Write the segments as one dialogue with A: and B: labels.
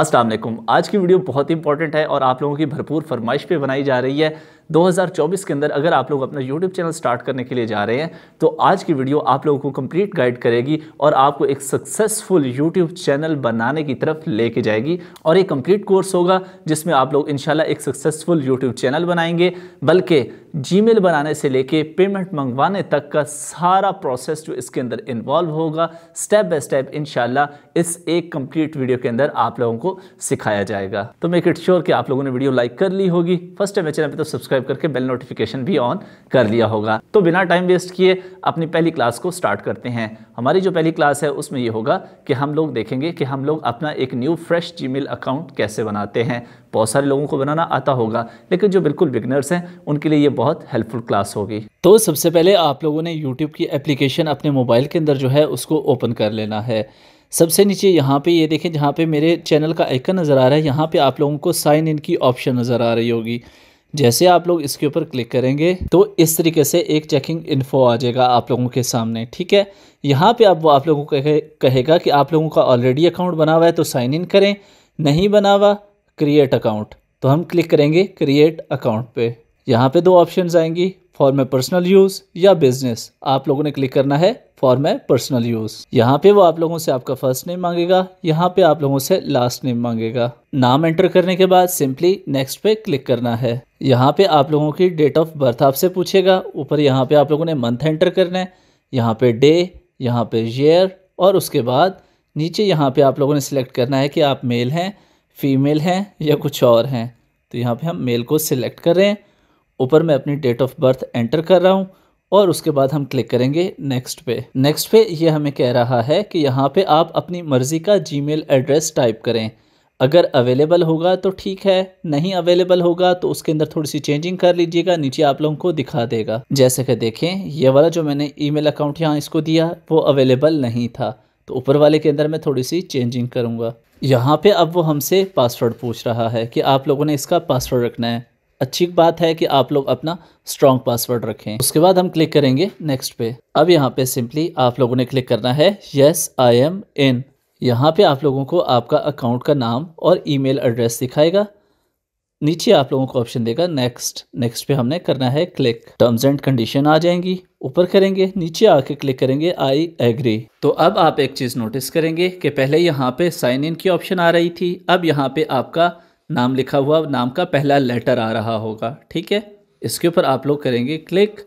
A: असलम आज की वीडियो बहुत इंपॉर्टेंट है और आप लोगों की भरपूर फरमाइश पे बनाई जा रही है 2024 के अंदर अगर आप लोग अपना यूट्यूब चैनल स्टार्ट करने के लिए जा रहे हैं तो आज की वीडियो आप लोगों को कंप्लीट गाइड करेगी और आपको एक सक्सेसफुल यूट्यूब चैनल बनाने की तरफ लेके जाएगी और ये कंप्लीट कोर्स होगा जिसमें आप लोग इनशाला एक सक्सेसफुल यूट्यूब चैनल बनाएंगे बल्कि जीमेल बनाने से लेके पेमेंट मंगवाने तक का सारा प्रोसेस जो इसके अंदर इन्वॉल्व होगा स्टेप बाय स्टेप इनशाला इस एक कंप्लीट वीडियो के अंदर आप लोगों को सिखाया जाएगा तो मेक इट श्योर कि आप लोगों ने वीडियो लाइक कर ली होगी फर्स्ट टाइम चैनल पर तो सब्सक्राइब सब्सक्राइब करके बेल नोटिफिकेशन भी ऑन कर लिया होगा तो बिना टाइम वेस्ट किए अपनी पहली क्लास को स्टार्ट करते हैं हमारी जो पहली क्लास है उसमें ये होगा कि हम लोग देखेंगे कि हम लोग अपना एक न्यू फ्रेश जी अकाउंट कैसे बनाते हैं बहुत सारे लोगों को बनाना आता होगा लेकिन जो बिल्कुल बिगनर्स हैं उनके लिए ये बहुत हेल्पफुल क्लास होगी तो सबसे पहले आप लोगों ने यूट्यूब की एप्लीकेशन अपने मोबाइल के अंदर जो है उसको ओपन कर लेना है सबसे नीचे यहाँ पे ये देखें जहाँ पे मेरे चैनल का आइकन नज़र आ रहा है यहाँ पे आप लोगों को साइन इन की ऑप्शन नज़र आ रही होगी जैसे आप लोग इसके ऊपर क्लिक करेंगे तो इस तरीके से एक चेकिंग इन्फो आ जाएगा आप लोगों के सामने ठीक है यहाँ पे आप वो आप लोगों को कहे, कहेगा कि आप लोगों का ऑलरेडी अकाउंट बना हुआ है तो साइन इन करें नहीं बना हुआ क्रिएट अकाउंट तो हम क्लिक करेंगे क्रिएट अकाउंट पे यहाँ पे दो ऑप्शंस आएंगी फॉर माई पर्सनल यूज़ या बिजनेस आप लोगों ने क्लिक करना है फॉर माई पर्सनल यूज़ यहाँ पे वो आप लोगों से आपका फर्स्ट नेम मांगेगा यहाँ पे आप लोगों से लास्ट नेम मांगेगा नाम एंटर करने के बाद सिंपली नेक्स्ट पे क्लिक करना है यहाँ पे आप लोगों की डेट ऑफ बर्थ आपसे पूछेगा ऊपर यहाँ पे आप लोगों ने मंथ एंटर करना है यहाँ पे डे यहाँ पे ईयर और उसके बाद नीचे यहाँ पे आप लोगों ने सिलेक्ट करना है कि आप मेल हैं फीमेल हैं या कुछ और हैं तो यहाँ पे हम मेल को सिलेक्ट कर रहे हैं ऊपर मैं अपनी डेट ऑफ बर्थ एंटर कर रहा हूँ और उसके बाद हम क्लिक करेंगे नेक्स्ट पे नेक्स्ट पे ये हमें कह रहा है कि यहाँ पे आप अपनी मर्ज़ी का जीमेल एड्रेस टाइप करें अगर अवेलेबल होगा तो ठीक है नहीं अवेलेबल होगा तो उसके अंदर थोड़ी सी चेंजिंग कर लीजिएगा नीचे आप लोगों को दिखा देगा जैसे कि देखें ये वाला जो मैंने ईमेल अकाउंट यहाँ इसको दिया वो अवेलेबल नहीं था तो ऊपर वाले के अंदर मैं थोड़ी सी चेंजिंग करूँगा यहाँ पे अब वो हमसे पासवर्ड पूछ रहा है कि आप लोगों ने इसका पासवर्ड रखना है अच्छी बात है कि आप लोग अपना स्ट्रॉन्ग पासवर्ड रखें उसके बाद हम क्लिक करेंगे नेक्स्ट पे अब यहाँ पे सिंपली आप लोगों ने क्लिक करना है येस आई एम इन यहाँ पे आप लोगों को आपका अकाउंट का नाम और ईमेल एड्रेस दिखाएगा नीचे आप लोगों को ऑप्शन देगा नेक्स्ट नेक्स्ट पे हमने करना है क्लिक टर्म्स एंड कंडीशन आ जाएंगी ऊपर करेंगे नीचे आके क्लिक करेंगे आई एग्री तो अब आप एक चीज़ नोटिस करेंगे कि पहले यहाँ पे साइन इन की ऑप्शन आ रही थी अब यहाँ पे आपका नाम लिखा हुआ नाम का पहला लेटर आ रहा होगा ठीक है इसके ऊपर आप लोग करेंगे क्लिक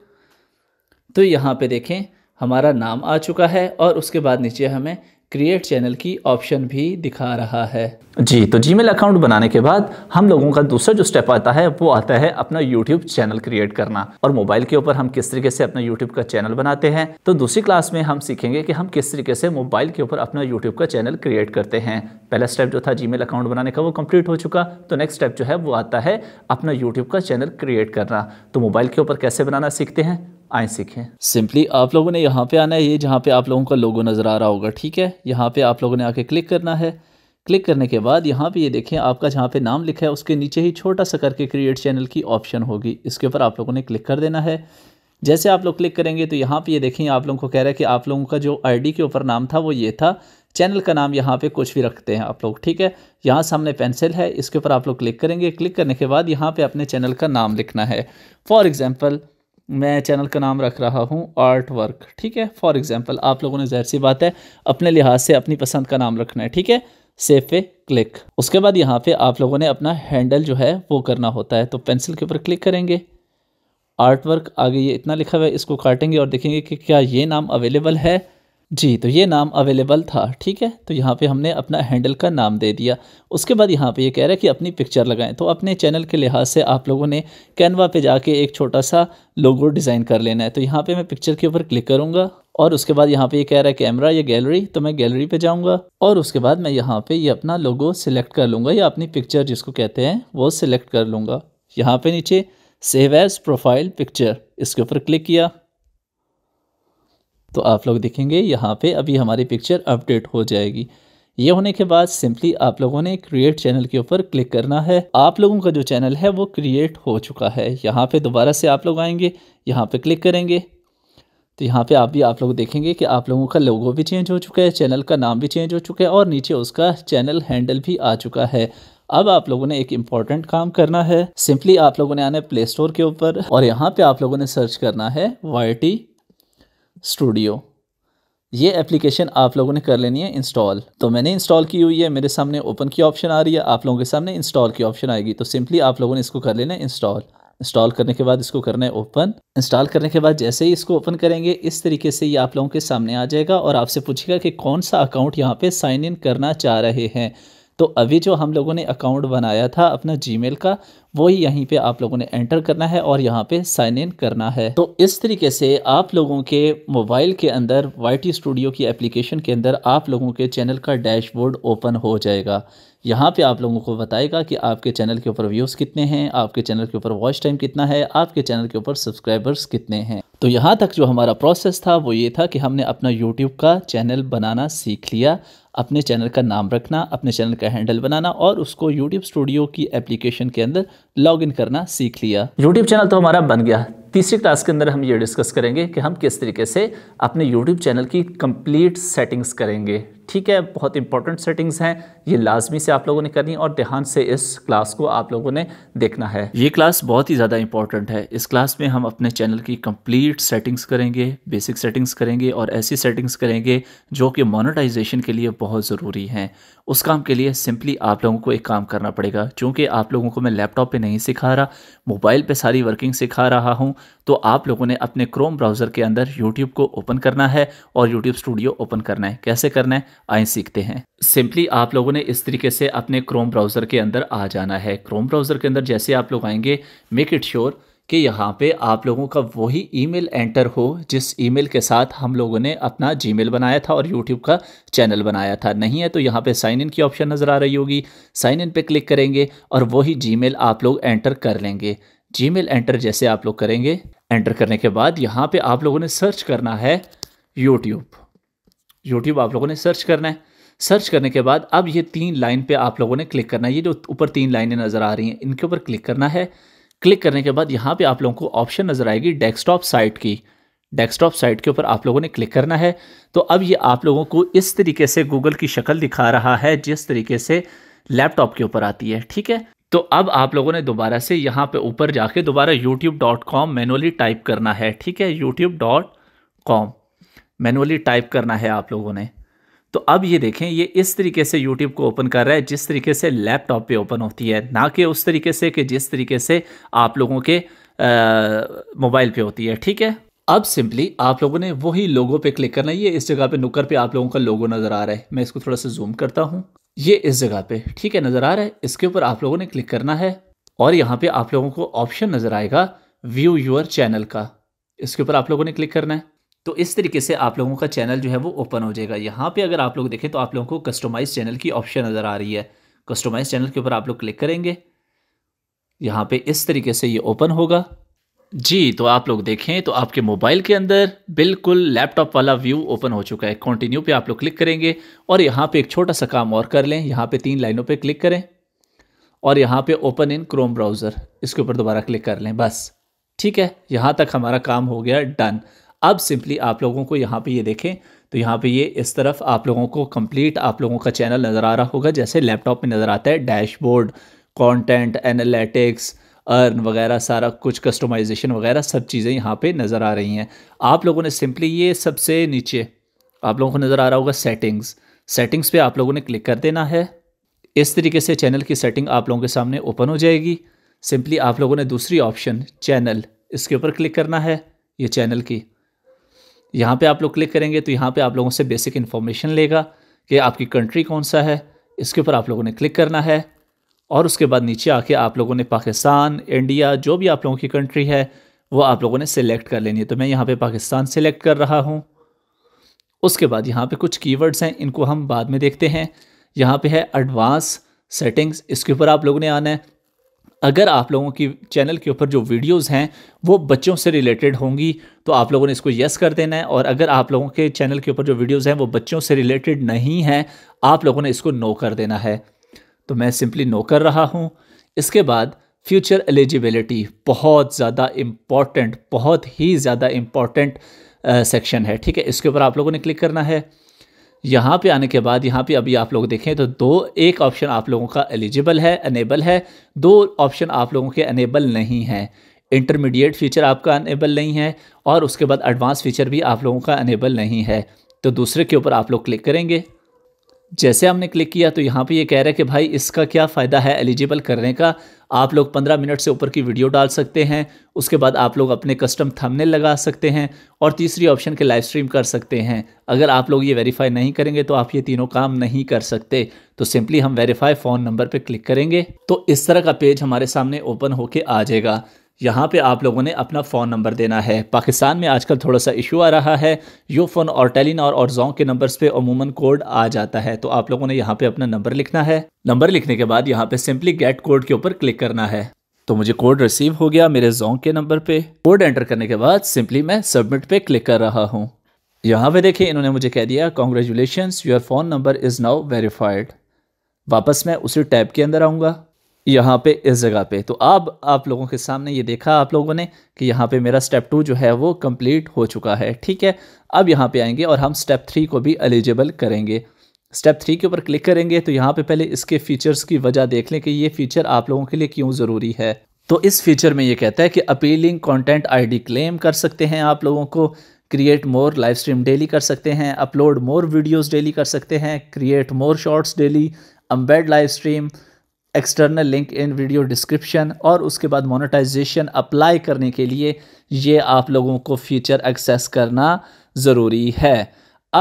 A: तो यहाँ पे देखें हमारा नाम आ चुका है और उसके बाद नीचे हमें क्रिएट चैनल की ऑप्शन भी दिखा रहा है जी तो जी अकाउंट बनाने के बाद हम लोगों का दूसरा जो स्टेप आता है वो आता है अपना यूट्यूब चैनल क्रिएट करना और मोबाइल के ऊपर हम किस तरीके से अपना यूट्यूब का चैनल बनाते हैं तो दूसरी क्लास में हम सीखेंगे कि हम किस तरीके से मोबाइल के ऊपर अपना यूट्यूब का चैनल क्रिएट करते हैं पहला स्टेप जो था जी अकाउंट बनाने का वो कंप्लीट हो चुका तो नेक्स्ट स्टेप जो है वो आता है अपना यूट्यूब का चैनल क्रिएट करना तो मोबाइल के ऊपर कैसे बनाना सीखते हैं आए सीखें सिंपली आप लोगों ने यहाँ पे आना है ये जहाँ पे आप लोगों का लोगो नज़र आ रहा होगा ठीक है यहाँ पे आप लोगों ने आके क्लिक करना है क्लिक करने के बाद यहाँ पे ये देखें आपका जहाँ पे नाम लिखा है उसके नीचे ही छोटा सा करके क्रिएट चैनल की ऑप्शन होगी इसके ऊपर आप लोगों ने क्लिक कर देना है जैसे आप लोग क्लिक करेंगे तो यहाँ पे ये देखें आप लोगों को कह रहा है कि आप लोगों का जो आईडी के ऊपर नाम था वो ये था चैनल का नाम यहाँ पे कुछ भी रखते हैं आप लोग ठीक है यहाँ सामने पेंसिल है इसके ऊपर आप लोग क्लिक करेंगे क्लिक करने के बाद यहाँ पे अपने चैनल का नाम लिखना है फॉर एग्ज़ाम्पल मैं चैनल का नाम रख रहा हूँ आर्ट वर्क ठीक है फॉर एग्जाम्पल आप लोगों ने जहर सी बात है अपने लिहाज से अपनी पसंद का नाम रखना है ठीक है सेफ पे क्लिक उसके बाद यहाँ पे आप लोगों ने अपना हैंडल जो है वो करना होता है तो पेंसिल के ऊपर क्लिक करेंगे आर्ट वर्क आगे ये इतना लिखा हुआ है इसको काटेंगे और देखेंगे कि क्या ये नाम अवेलेबल है जी तो ये नाम अवेलेबल था ठीक है तो यहाँ पे हमने अपना हैंडल का नाम दे दिया उसके बाद यहाँ पे ये कह रहा है कि अपनी पिक्चर लगाएं तो अपने चैनल के लिहाज से आप लोगों ने कैनवा पे जाके एक छोटा सा लोगो डिज़ाइन कर लेना है तो यहाँ पे मैं पिक्चर के ऊपर क्लिक करूँगा और उसके बाद यहाँ पे ये कह रहा है कैमरा या गैलरी तो मैं गैलरी पर जाऊँगा और उसके बाद मैं यहाँ पर ये अपना लोगो सिलेक्ट कर लूँगा या अपनी पिक्चर जिसको कहते हैं वो सिलेक्ट कर लूँगा यहाँ पर नीचे सेव एज़ प्रोफाइल पिक्चर इसके ऊपर क्लिक किया तो आप लोग देखेंगे यहाँ पे अभी हमारी पिक्चर अपडेट हो जाएगी ये होने के बाद सिंपली आप लोगों ने क्रिएट चैनल के ऊपर क्लिक करना है आप लोगों का जो चैनल है वो क्रिएट हो चुका है यहाँ पे दोबारा से आप लोग आएंगे यहाँ पे क्लिक करेंगे तो यहाँ पे आप भी आप लोग देखेंगे कि आप लोगों का लोगो भी चेंज हो चुका है चैनल का नाम भी चेंज हो चुका है और नीचे उसका चैनल हैंडल भी आ चुका है अब आप लोगों ने एक इम्पॉर्टेंट काम करना है सिंपली आप लोगों ने आना है प्ले स्टोर के ऊपर और यहाँ पे आप लोगों ने सर्च करना है वाई स्टूडियो ये एप्लीकेशन आप लोगों ने कर लेनी है इंस्टॉल तो मैंने इंस्टॉल की हुई है मेरे सामने ओपन की ऑप्शन आ रही है आप लोगों के सामने इंस्टॉल की ऑप्शन आएगी तो सिंपली आप लोगों ने इसको कर लेना है इंस्टॉल इंस्टॉल करने के बाद इसको करना है ओपन इंस्टॉल करने के बाद जैसे ही इसको ओपन करेंगे इस तरीके से ये आप लोगों के सामने आ जाएगा और आपसे पूछेगा कि कौन सा अकाउंट यहाँ पे साइन इन करना चाह रहे हैं तो अभी जो हम लोगों ने अकाउंट बनाया था अपना जी का वही यहीं पे आप लोगों ने एंटर करना है और यहाँ पे साइन इन करना है तो इस तरीके से आप लोगों के मोबाइल के अंदर वाई स्टूडियो की एप्लीकेशन के अंदर आप लोगों के चैनल का डैशबोर्ड ओपन हो जाएगा यहाँ पे आप लोगों को बताएगा कि आपके चैनल के ऊपर व्यूज़ कितने हैं आपके चैनल के ऊपर वॉच टाइम कितना है आपके चैनल के ऊपर सब्सक्राइबर्स कितने हैं तो यहाँ तक जो हमारा प्रोसेस था वो ये था कि हमने अपना यूट्यूब का चैनल बनाना सीख लिया अपने चैनल का नाम रखना अपने चैनल का हैंडल बनाना और उसको यूट्यूब स्टूडियो की एप्लीकेशन के अंदर लॉगिन करना सीख लिया यूट्यूब चैनल तो हमारा बन गया तीसरी क्लास के अंदर हम ये डिस्कस करेंगे कि हम किस तरीके से अपने यूट्यूब चैनल की कंप्लीट सेटिंग्स करेंगे ठीक है बहुत इंपॉर्टेंट सेटिंग्स हैं ये लाजमी से आप लोगों ने करनी और ध्यान से इस क्लास को आप लोगों ने देखना है ये क्लास बहुत ही ज़्यादा इंपॉर्टेंट है इस क्लास में हम अपने चैनल की कंप्लीट सेटिंग्स करेंगे बेसिक सेटिंग्स करेंगे और ऐसी सेटिंग्स करेंगे जो कि मोनोटाइजेशन के लिए बहुत ज़रूरी हैं उस काम के लिए सिंपली आप लोगों को एक काम करना पड़ेगा चूँकि आप लोगों को मैं लैपटॉप पर नहीं सिखा रहा मोबाइल पर सारी वर्किंग सिखा रहा हूँ तो आप लोगों ने अपने क्रोम ब्राउज़र के अंदर यूट्यूब को ओपन करना है और यूट्यूब स्टूडियो ओपन करना है कैसे करना है आए सीखते हैं सिंपली आप लोगों ने इस तरीके से अपने क्रोम ब्राउज़र के अंदर आ जाना है क्रोम ब्राउज़र के अंदर जैसे आप लोग आएंगे मेक इट श्योर कि यहाँ पे आप लोगों का वही ईमेल एंटर हो जिस ईमेल के साथ हम लोगों ने अपना जीमेल बनाया था और यूट्यूब का चैनल बनाया था नहीं है तो यहाँ पे साइन इन की ऑप्शन नज़र आ रही होगी साइन इन पे क्लिक करेंगे और वही जीमेल आप लोग एंटर कर लेंगे जीमेल एंटर जैसे आप लोग करेंगे एंटर करने के बाद यहाँ पर आप लोगों ने सर्च करना है यूट्यूब यूट्यूब आप लोगों ने सर्च करना है सर्च करने के बाद अब ये तीन लाइन पे आप लोगों ने क्लिक करना है ये जो ऊपर तीन लाइनें नज़र आ रही हैं इनके ऊपर क्लिक करना है क्लिक करने के बाद यहाँ पे आप लोगों को ऑप्शन नज़र आएगी डेस्कटॉप साइट की डेस्कटॉप साइट के ऊपर आप लोगों ने क्लिक करना है तो अब ये आप लोगों को इस तरीके से गूगल की शक्ल दिखा रहा है जिस तरीके से लैपटॉप के ऊपर आती है ठीक है तो अब आप लोगों ने दोबारा से यहाँ पे ऊपर जाके दोबारा यूट्यूब मैनुअली टाइप करना है ठीक है यूट्यूब मैनुअली टाइप करना है आप लोगों ने तो अब ये देखें ये इस तरीके से यूट्यूब को ओपन कर रहा है जिस तरीके से लैपटॉप पे ओपन होती है ना कि उस तरीके से कि जिस तरीके से आप लोगों के मोबाइल पे होती है ठीक है अब सिंपली आप लोगों ने वही लोगो पे क्लिक करना है ये इस जगह पे नुकर पे आप लोगों का लोगो नज़र आ रहा है मैं इसको थोड़ा सा जूम करता हूँ ये इस जगह पे ठीक है नज़र आ रहा है इसके ऊपर आप लोगों ने क्लिक करना है और यहाँ पे आप लोगों को ऑप्शन नज़र आएगा व्यू यूर चैनल का इसके ऊपर आप लोगों ने क्लिक करना है तो इस तरीके से आप लोगों का चैनल जो है वो ओपन हो जाएगा यहाँ पे अगर आप लोग देखें तो आप लोगों को कस्टमाइज चैनल की ऑप्शन नज़र आ रही है कस्टमाइज चैनल के ऊपर आप लोग क्लिक करेंगे यहाँ पे इस तरीके से ये ओपन होगा जी तो आप लोग देखें तो आपके मोबाइल के अंदर बिल्कुल लैपटॉप वाला व्यू ओपन हो चुका है कंटिन्यू पे आप लोग क्लिक करेंगे और यहाँ पे एक छोटा सा काम और कर लें यहाँ पे तीन लाइनों पे क्लिक करें और यहाँ पे ओपन इन क्रोम ब्राउज़र इसके ऊपर दोबारा क्लिक कर लें बस ठीक है यहाँ तक हमारा काम हो गया डन अब सिंपली आप लोगों को यहाँ पे ये देखें तो यहाँ पे ये इस तरफ आप लोगों को कंप्लीट आप लोगों का चैनल नज़र आ रहा होगा जैसे लैपटॉप में नज़र आता है डैशबोर्ड कंटेंट एनालिटिक्स अर्न वगैरह सारा कुछ कस्टमाइजेशन वगैरह सब चीज़ें यहाँ पे नज़र आ रही हैं आप लोगों ने सिंपली ये सबसे नीचे आप लोगों को नज़र आ रहा होगा सेटिंग्स सेटिंग्स पर आप लोगों ने क्लिक कर देना है इस तरीके से चैनल की सेटिंग आप लोगों के सामने ओपन हो जाएगी सिंपली आप लोगों ने दूसरी ऑप्शन चैनल इसके ऊपर क्लिक करना है ये चैनल की यहाँ पे आप लोग क्लिक करेंगे तो यहाँ पे आप लोगों से बेसिक इन्फॉर्मेशन लेगा कि आपकी कंट्री कौन सा है इसके ऊपर आप लोगों ने क्लिक करना है और उसके बाद नीचे आके आप लोगों ने पाकिस्तान इंडिया जो भी आप लोगों की कंट्री है वो आप लोगों ने सिलेक्ट कर लेनी है तो मैं यहाँ पे पाकिस्तान सेलेक्ट कर रहा हूँ उसके बाद यहाँ पे कुछ कीवर्ड्स हैं इनको हम बाद में देखते हैं यहाँ पे है एडवांस सेटिंग्स इसके ऊपर आप लोगों ने आना है अगर आप लोगों की चैनल के ऊपर जो वीडियोस हैं वो बच्चों से रिलेटेड होंगी तो आप लोगों ने इसको यस कर देना है और अगर आप लोगों के चैनल के ऊपर जो वीडियोस हैं वो बच्चों से रिलेटेड नहीं हैं आप लोगों ने इसको नो कर देना है तो मैं सिंपली नो कर रहा हूँ इसके बाद फ्यूचर एलिजिबिलिटी बहुत ज़्यादा इम्पॉर्टेंट बहुत ही ज़्यादा इम्पॉर्टेंट सेक्शन है ठीक है इसके ऊपर आप लोगों ने क्लिक करना है यहाँ पे आने के बाद यहाँ पे अभी आप लोग देखें तो दो एक ऑप्शन आप लोगों का एलिजिबल है अनेबल है दो ऑप्शन आप लोगों के अनेबल नहीं है इंटरमीडिएट फीचर आपका अनेबल नहीं है और उसके बाद एडवांस फीचर भी आप लोगों का अनेबल नहीं है तो दूसरे के ऊपर आप लोग क्लिक करेंगे जैसे हमने क्लिक किया तो यहाँ पे ये कह रहा है कि भाई इसका क्या फ़ायदा है एलिजिबल करने का आप लोग 15 मिनट से ऊपर की वीडियो डाल सकते हैं उसके बाद आप लोग अपने कस्टम थंबनेल लगा सकते हैं और तीसरी ऑप्शन के लाइव स्ट्रीम कर सकते हैं अगर आप लोग ये वेरीफाई नहीं करेंगे तो आप ये तीनों काम नहीं कर सकते तो सिंपली हम वेरीफाई फ़ोन नंबर पर क्लिक करेंगे तो इस तरह का पेज हमारे सामने ओपन होके आ जाएगा यहाँ पे आप लोगों ने अपना फ़ोन नंबर देना है पाकिस्तान में आजकल थोड़ा सा इशू आ रहा है यू फ़ोन और टेलीनॉर और जोंग के नंबर्स पे अमूमन कोड आ जाता है तो आप लोगों ने यहाँ पे अपना नंबर लिखना है नंबर लिखने के बाद यहाँ पे सिंपली गेट कोड के ऊपर क्लिक करना है तो मुझे कोड रिसीव हो गया मेरे जोंग के नंबर पे कोड एंटर करने के बाद सिंपली मैं सबमिट पे क्लिक कर रहा हूँ यहाँ पे देखिए इन्होंने मुझे कह दिया congratulation your phone number is now verified वापस मैं उसी टैब के अंदर आऊँगा यहाँ पे इस जगह पे तो अब आप लोगों के सामने ये देखा आप लोगों ने कि यहाँ पे मेरा स्टेप टू जो है वो कंप्लीट हो चुका है ठीक है अब यहाँ पे आएंगे और हम स्टेप थ्री को भी एलिजिबल करेंगे स्टेप थ्री के ऊपर क्लिक करेंगे तो यहाँ पे पहले इसके फीचर्स की वजह देख लें कि ये फीचर आप लोगों के लिए क्यों ज़रूरी है तो इस फीचर में ये कहता है कि अपीलिंग कॉन्टेंट आई क्लेम कर सकते हैं आप लोगों को create more live stream daily कर सकते हैं अपलोड मोर वीडियोज डेली कर सकते हैं create more shorts daily embed live stream external link in video description और उसके बाद मोनेटाइजेशन अप्लाई करने के लिए ये आप लोगों को फीचर एक्सेस करना ज़रूरी है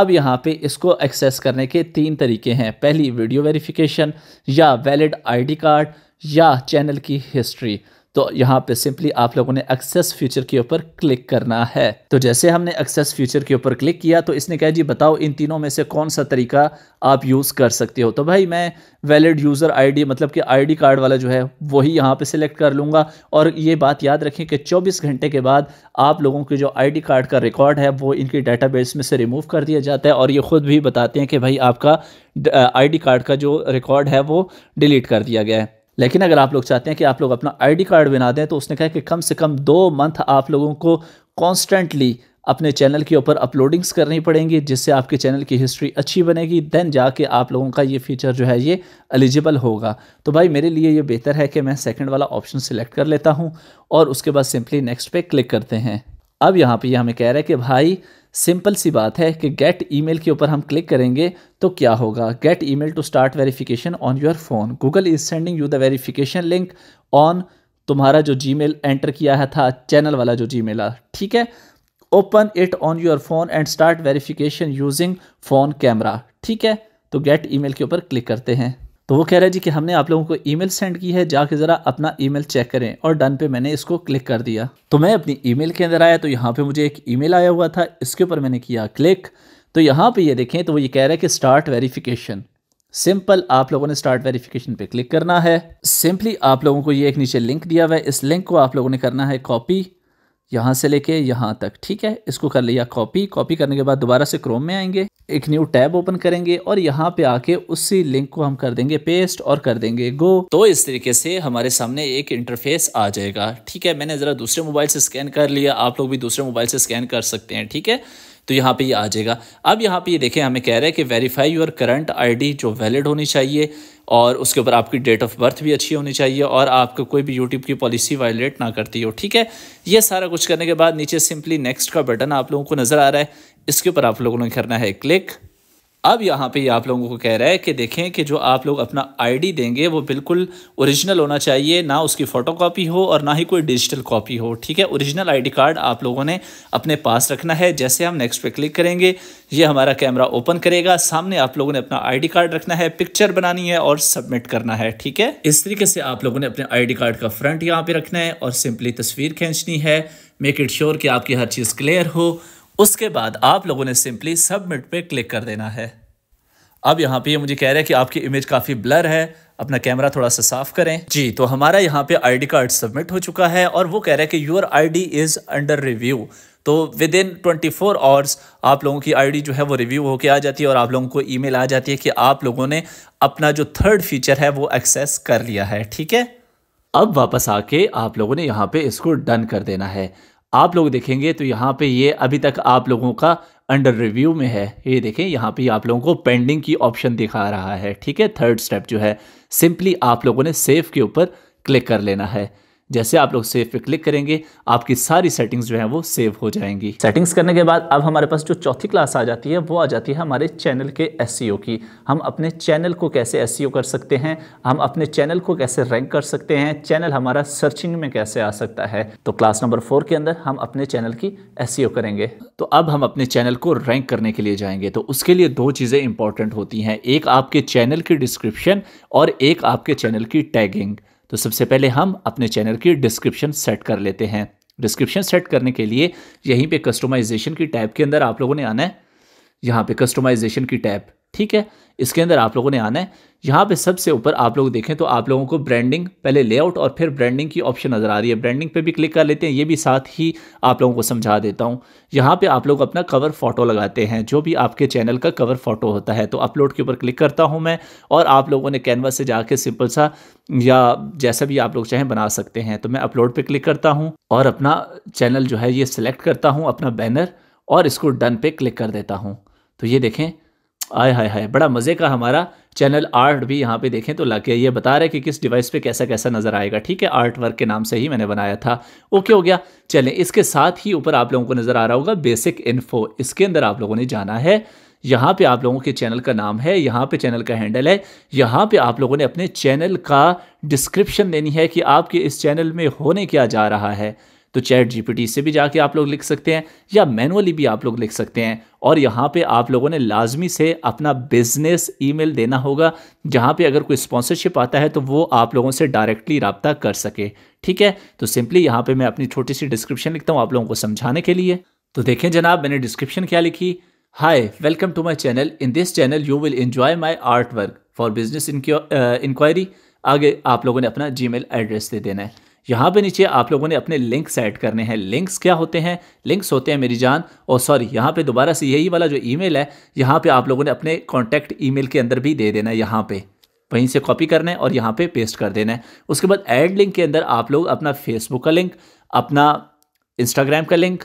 A: अब यहाँ पे इसको एक्सेस करने के तीन तरीके हैं पहली वीडियो वेरिफिकेशन या वैलिड आईडी कार्ड या चैनल की हिस्ट्री तो यहाँ पे सिंपली आप लोगों ने एक्सेस फ्यूचर के ऊपर क्लिक करना है तो जैसे हमने एक्सेस फ्यूचर के ऊपर क्लिक किया तो इसने कहा जी बताओ इन तीनों में से कौन सा तरीका आप यूज़ कर सकते हो तो भाई मैं वैलिड यूज़र आईडी मतलब कि आईडी कार्ड वाला जो है वही यहाँ पे सिलेक्ट कर लूँगा और ये बात याद रखें कि 24 घंटे के बाद आप लोगों के जो आईडी कार्ड का रिकॉर्ड है वो इनके डेटाबेस में से रिमूव कर दिया जाता है और ये ख़ुद भी बताते हैं कि भाई आपका आईडी कार्ड का जो रिकॉर्ड है वो डिलीट कर दिया गया है लेकिन अगर आप लोग चाहते हैं कि आप लोग अपना आईडी कार्ड बना दें तो उसने कहा कि कम से कम दो मंथ आप लोगों को कॉन्स्टेंटली अपने चैनल के ऊपर अपलोडिंग्स करनी पड़ेंगी जिससे आपके चैनल की हिस्ट्री अच्छी बनेगी देन जाके आप लोगों का ये फीचर जो है ये एलिजिबल होगा तो भाई मेरे लिए ये बेहतर है कि मैं सेकेंड वाला ऑप्शन सेलेक्ट कर लेता हूँ और उसके बाद सिंपली नेक्स्ट पे क्लिक करते हैं अब यहाँ पर ये यह हमें कह रहा है कि भाई सिंपल सी बात है कि गेट ईमेल के ऊपर हम क्लिक करेंगे तो क्या होगा get email to start verification on your phone Google is sending you the verification link on तुम्हारा जो जीमेल एंटर किया है था चैनल वाला जो जीमेल मेल ठीक है open it on your phone and start verification using phone camera ठीक है तो गेट ईमेल के ऊपर क्लिक करते हैं तो वो कह रहा है जी कि हमने आप लोगों को ईमेल सेंड की है जाके ज़रा अपना ईमेल चेक करें और डन पे मैंने इसको क्लिक कर दिया तो मैं अपनी ईमेल के अंदर आया तो यहाँ पे मुझे एक ईमेल आया हुआ था इसके ऊपर मैंने किया क्लिक तो यहाँ पे ये यह देखें तो वो ये कह रहा है कि स्टार्ट वेरीफिकेशन सिंपल आप लोगों ने स्टार्ट वेरिफिकेशन पे क्लिक करना है सिंपली आप लोगों को ये एक नीचे लिंक दिया हुआ है इस लिंक को आप लोगों ने करना है कॉपी यहाँ से लेके यहाँ तक ठीक है इसको कर लिया कॉपी कॉपी करने के बाद दोबारा से क्रोम में आएंगे एक न्यू टैब ओपन करेंगे और यहाँ पे आके उसी लिंक को हम कर देंगे पेस्ट और कर देंगे गो तो इस तरीके से हमारे सामने एक इंटरफेस आ जाएगा ठीक है मैंने ज़रा दूसरे मोबाइल से स्कैन कर लिया आप लोग भी दूसरे मोबाइल से स्कैन कर सकते हैं ठीक है तो यहाँ पे ये यह आ जाएगा अब यहाँ पे ये यह देखें हमें कह रहा है कि वेरीफाई योर करंट आईडी जो वैलिड होनी चाहिए और उसके ऊपर आपकी डेट ऑफ बर्थ भी अच्छी होनी चाहिए और आपको कोई भी यूट्यूब की पॉलिसी वायलेट ना करती हो ठीक है ये सारा कुछ करने के बाद नीचे सिंपली नेक्स्ट का बटन आप लोगों को नज़र आ रहा है इसके ऊपर आप लोगों ने करना है क्लिक अब यहाँ पे आप लोगों को कह रहा है कि देखें कि जो आप लोग अपना आईडी देंगे वो बिल्कुल ओरिजिनल होना चाहिए ना उसकी फ़ोटोकॉपी हो और ना ही कोई डिजिटल कॉपी हो ठीक है ओरिजिनल आईडी कार्ड आप लोगों ने अपने पास रखना है जैसे हम नेक्स्ट पे क्लिक करेंगे ये हमारा कैमरा ओपन करेगा सामने आप लोगों ने अपना आई कार्ड रखना है पिक्चर बनानी है और सबमिट करना है ठीक है इस तरीके से आप लोगों ने अपने आई कार्ड का फ्रंट यहाँ पर रखना है और सिंपली तस्वीर खींचनी है मेक इट श्योर कि आपकी हर चीज़ क्लियर हो उसके बाद आप लोगों ने सिंपली सबमिट पे क्लिक कर देना है अब यहाँ पे ये मुझे कह रहा है कि आपकी इमेज काफ़ी ब्लर है अपना कैमरा थोड़ा सा साफ करें जी तो हमारा यहाँ पे आईडी कार्ड सबमिट हो चुका है और वो कह रहा है कि your ID is under review तो within twenty four hours आप लोगों की आईडी जो है वो रिव्यू होके आ जाती है और आप लोगों को ईमेल आ जाती है कि आप लोगों ने अपना जो थर्ड फीचर है वो एक्सेस कर लिया है ठीक है अब वापस आके आप लोगों ने यहाँ पे इसको डन कर देना है आप लोग देखेंगे तो यहाँ पे ये अभी तक आप लोगों का अंडर रिव्यू में है ये देखें यहाँ पे आप लोगों को पेंडिंग की ऑप्शन दिखा रहा है ठीक है थर्ड स्टेप जो है सिंपली आप लोगों ने सेफ के ऊपर क्लिक कर लेना है जैसे आप लोग सेव पे क्लिक करेंगे आपकी सारी सेटिंग्स जो है वो सेव हो जाएंगी सेटिंग्स करने के बाद अब हमारे पास जो चौथी क्लास आ जाती है वो आ जाती है हमारे चैनल के एस e की हम अपने चैनल को कैसे एस e कर सकते हैं हम अपने चैनल को कैसे रैंक कर सकते हैं चैनल हमारा सर्चिंग में कैसे आ सकता है तो क्लास नंबर फोर के अंदर हम अपने चैनल की एस e करेंगे तो अब हम अपने चैनल को रैंक करने के लिए जाएंगे तो उसके लिए दो चीज़ें इंपॉर्टेंट होती हैं एक आपके चैनल की डिस्क्रिप्शन और एक आपके चैनल की टैगिंग तो सबसे पहले हम अपने चैनल की डिस्क्रिप्शन सेट कर लेते हैं डिस्क्रिप्शन सेट करने के लिए यहीं पे कस्टमाइजेशन की टैब के अंदर आप लोगों ने आना है यहाँ पे कस्टमाइजेशन की टैब ठीक है इसके अंदर आप लोगों ने आना है यहाँ पे सबसे ऊपर आप लोग देखें तो आप लोगों को ब्रांडिंग पहले लेआउट और फिर ब्रांडिंग की ऑप्शन नज़र आ रही है ब्रांडिंग पे भी क्लिक कर लेते हैं ये भी साथ ही आप लोगों को समझा देता हूँ यहाँ पे आप लोग अपना कवर फ़ोटो लगाते हैं जो भी आपके चैनल का कवर फ़ोटो होता है तो अपलोड के ऊपर क्लिक करता हूँ मैं और आप लोगों ने कैनवास से जाके सिंपल सा या जैसा भी आप लोग चाहें बना सकते हैं तो मैं अपलोड पर क्लिक करता हूँ और अपना चैनल जो है ये सिलेक्ट करता हूँ अपना बैनर और इसको डन पे क्लिक कर देता हूँ तो ये देखें आय हाय हाय बड़ा मज़े का हमारा चैनल आर्ट भी यहाँ पे देखें तो लाके ये बता रहा है कि किस डिवाइस पे कैसा कैसा नज़र आएगा ठीक है आर्ट वर्क के नाम से ही मैंने बनाया था ओके हो गया चलें इसके साथ ही ऊपर आप लोगों को नज़र आ रहा होगा बेसिक इन्फो इसके अंदर आप लोगों ने जाना है यहाँ पे आप लोगों के चैनल का नाम है यहाँ पे चैनल का हैंडल है यहाँ पे आप लोगों ने अपने चैनल का डिस्क्रिप्शन देनी है कि आपके इस चैनल में होने क्या जा रहा है तो चैट जीपीटी से भी जाके आप लोग लिख सकते हैं या मैनुअली भी आप लोग लिख सकते हैं और यहाँ पे आप लोगों ने लाजमी से अपना बिजनेस ईमेल देना होगा जहाँ पे अगर कोई स्पॉन्सरशिप आता है तो वो आप लोगों से डायरेक्टली रबता कर सके ठीक है तो सिंपली यहाँ पे मैं अपनी छोटी सी डिस्क्रिप्शन लिखता हूँ आप लोगों को समझाने के लिए तो देखें जनाब मैंने डिस्क्रिप्शन क्या लिखी hi welcome to my channel in this channel you will enjoy my art work for business inquiry आगे आप लोगों ने अपना जी एड्रेस दे देना है यहाँ पे नीचे आप लोगों ने अपने लिंक सेट करने हैं लिंक्स क्या होते हैं लिंक्स होते हैं मेरी जान और oh, सॉरी यहाँ पे दोबारा से यही वाला जो ईमेल है यहाँ पे आप लोगों ने अपने कॉन्टैक्ट ईमेल के अंदर भी दे देना है यहाँ पे वहीं से कॉपी करना है और यहाँ पे पेस्ट कर देना है उसके बाद एड लिंक के अंदर आप लोग अपना फेसबुक का लिंक अपना इंस्टाग्राम का लिंक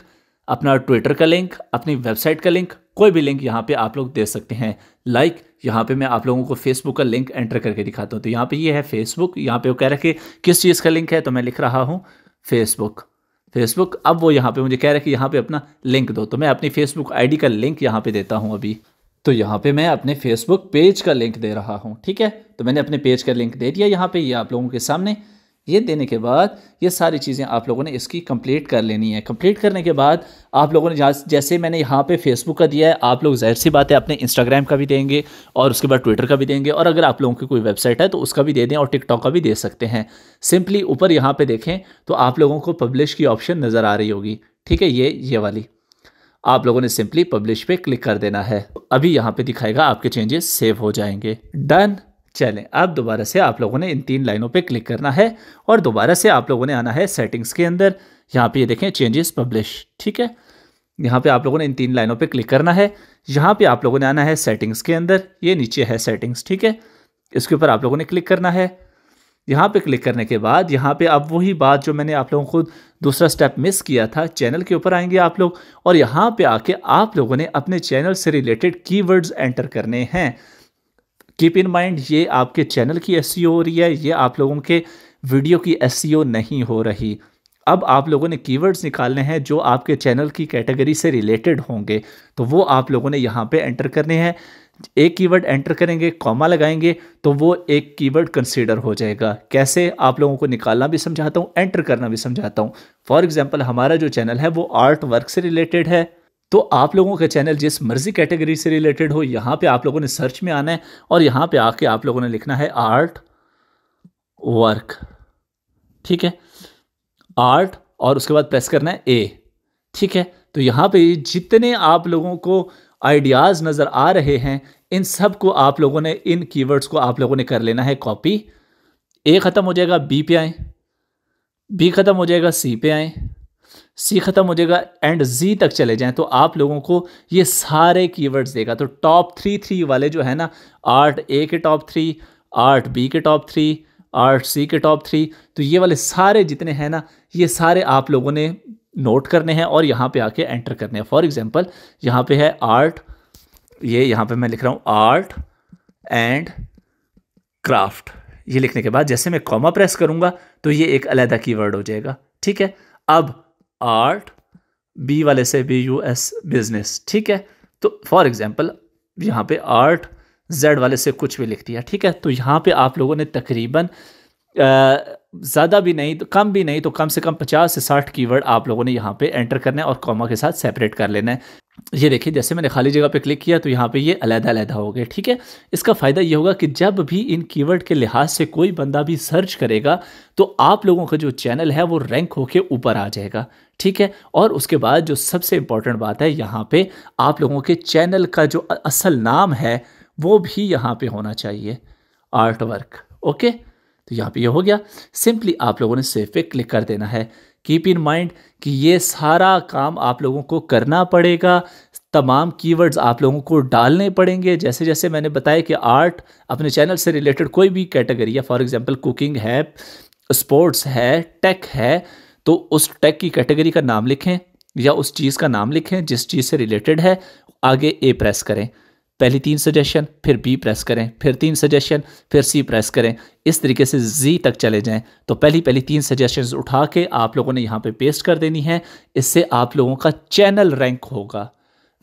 A: अपना ट्विटर का लिंक अपनी वेबसाइट का लिंक कोई भी लिंक यहाँ पर आप लोग दे सकते हैं लाइक like, यहाँ पे मैं आप लोगों को फेसबुक का लिंक एंटर करके दिखाता हूँ तो यहाँ पे ये यह है फेसबुक यहाँ पे वो कह रहा है कि किस चीज़ का लिंक है तो मैं लिख रहा हूँ फेसबुक फेसबुक अब वो यहाँ पे मुझे कह रहा है कि यहाँ पे अपना लिंक दो तो मैं अपनी फेसबुक आईडी का लिंक यहाँ पे देता हूँ अभी तो यहाँ पे मैं अपने फेसबुक पेज का लिंक दे रहा हूँ ठीक है तो मैंने अपने पेज का लिंक दे दिया यहाँ पे ये यह आप लोगों के सामने ये देने के बाद ये सारी चीज़ें आप लोगों ने इसकी कंप्लीट कर लेनी है कंप्लीट करने के बाद आप लोगों ने जैसे मैंने यहाँ पे फेसबुक का दिया है आप लोग जाहिर सी बात है अपने इंस्टाग्राम का भी देंगे और उसके बाद ट्विटर का भी देंगे और अगर आप लोगों की कोई वेबसाइट है तो उसका भी दे दें और टिकटॉक का भी दे सकते हैं सिंपली ऊपर यहाँ पर देखें तो आप लोगों को पब्लिश की ऑप्शन नज़र आ रही होगी ठीक है ये ये वाली आप लोगों ने सिंपली पब्लिश पे क्लिक कर देना है अभी यहाँ पे दिखाएगा आपके चेंजेस सेव हो जाएंगे डन चलें अब दोबारा से आप लोगों ने इन तीन लाइनों पे क्लिक करना है और दोबारा से आप लोगों ने आना है सेटिंग्स के अंदर यहाँ पे ये देखें चेंजेस पब्लिश ठीक है यहाँ पे आप लोगों ने इन तीन लाइनों पे क्लिक करना है यहाँ पे आप लोगों ने आना है सेटिंग्स के अंदर ये नीचे है सेटिंग्स ठीक है इसके ऊपर आप लोगों ने क्लिक करना है यहाँ पर क्लिक करने के बाद यहाँ पे अब वही बात जो मैंने आप लोगों को दूसरा स्टेप मिस किया था चैनल के ऊपर आएंगे आप लोग और यहाँ पे आके आप लोगों ने अपने चैनल से रिलेटेड की एंटर करने हैं कीप इन माइंड ये आपके चैनल की एस e हो रही है ये आप लोगों के वीडियो की एस e नहीं हो रही अब आप लोगों ने कीवर्ड्स निकालने हैं जो आपके चैनल की कैटेगरी से रिलेटेड होंगे तो वो आप लोगों ने यहाँ पे एंटर करने हैं एक कीवर्ड एंटर करेंगे कॉमा लगाएंगे तो वो एक कीवर्ड कंसीडर हो जाएगा कैसे आप लोगों को निकालना भी समझाता हूँ एंटर करना भी समझाता हूँ फॉर एग्ज़ाम्पल हमारा जो चैनल है वो आर्ट वर्क से रिलेटेड है तो आप लोगों का चैनल जिस मर्जी कैटेगरी से रिलेटेड हो यहाँ पे आप लोगों ने सर्च में आना है और यहाँ पे आके आप लोगों ने लिखना है आर्ट वर्क ठीक है आर्ट और उसके बाद प्रेस करना है ए ठीक है तो यहाँ पे जितने आप लोगों को आइडियाज़ नज़र आ रहे हैं इन सब को आप लोगों ने इन कीवर्ड्स को आप लोगों ने कर लेना है कॉपी ए ख़त्म हो जाएगा बी पे आए बी ख़त्म हो जाएगा सी पे आए सी ख़त्म हो जाएगा एंड जी तक चले जाएं तो आप लोगों को ये सारे कीवर्ड्स देगा तो टॉप थ्री थ्री वाले जो है ना आर्ट ए के टॉप थ्री आर्ट बी के टॉप थ्री आर्ट सी के टॉप थ्री तो ये वाले सारे जितने हैं ना ये सारे आप लोगों ने नोट करने हैं और यहाँ पे आके एंटर करने हैं फॉर एग्जांपल यहाँ पे है आर्ट ये यहाँ पे मैं लिख रहा हूँ आर्ट एंड क्राफ्ट ये लिखने के बाद जैसे मैं कॉमा प्रेस करूँगा तो ये एक अलहदा कीवर्ड हो जाएगा ठीक है अब आर्ट बी वाले से बी यू एस बिजनेस ठीक है तो फॉर एग्ज़ाम्पल यहाँ पे आर्ट जेड वाले से कुछ भी लिख दिया ठीक है तो यहाँ पे आप लोगों ने तकरीबन ज़्यादा भी नहीं तो कम भी नहीं तो कम से कम पचास से साठ कीवर्ड आप लोगों ने यहाँ पे एंटर करना है और कॉमा के साथ सेपरेट कर लेना है ये देखिए जैसे मैंने खाली जगह पे क्लिक किया तो यहाँ पे ये अलहदा अलहदा हो गए ठीक है इसका फ़ायदा ये होगा कि जब भी इन कीवर्ड के लिहाज से कोई बंदा भी सर्च करेगा तो आप लोगों का जो चैनल है वो रैंक होके ऊपर आ जाएगा ठीक है और उसके बाद जो सबसे इम्पॉर्टेंट बात है यहाँ पे आप लोगों के चैनल का जो असल नाम है वो भी यहाँ पर होना चाहिए आर्ट वर्क ओके तो यहाँ पर ये यह हो गया सिंपली आप लोगों ने सेफ पे क्लिक कर देना है कीप इन माइंड कि ये सारा काम आप लोगों को करना पड़ेगा तमाम कीवर्ड्स आप लोगों को डालने पड़ेंगे जैसे जैसे मैंने बताया कि आर्ट अपने चैनल से रिलेटेड कोई भी कैटेगरी है फॉर एग्जांपल कुकिंग है स्पोर्ट्स है टेक है तो उस टेक की कैटेगरी का नाम लिखें या उस चीज़ का नाम लिखें जिस चीज़ से रिलेटेड है आगे ए प्रेस करें पहली तीन सजेशन फिर बी प्रेस करें फिर तीन सजेशन फिर सी प्रेस करें इस तरीके से जी तक चले जाएं तो पहली पहली तीन सजेशन उठा के आप लोगों ने यहाँ पे पेस्ट कर देनी है इससे आप लोगों का चैनल रैंक होगा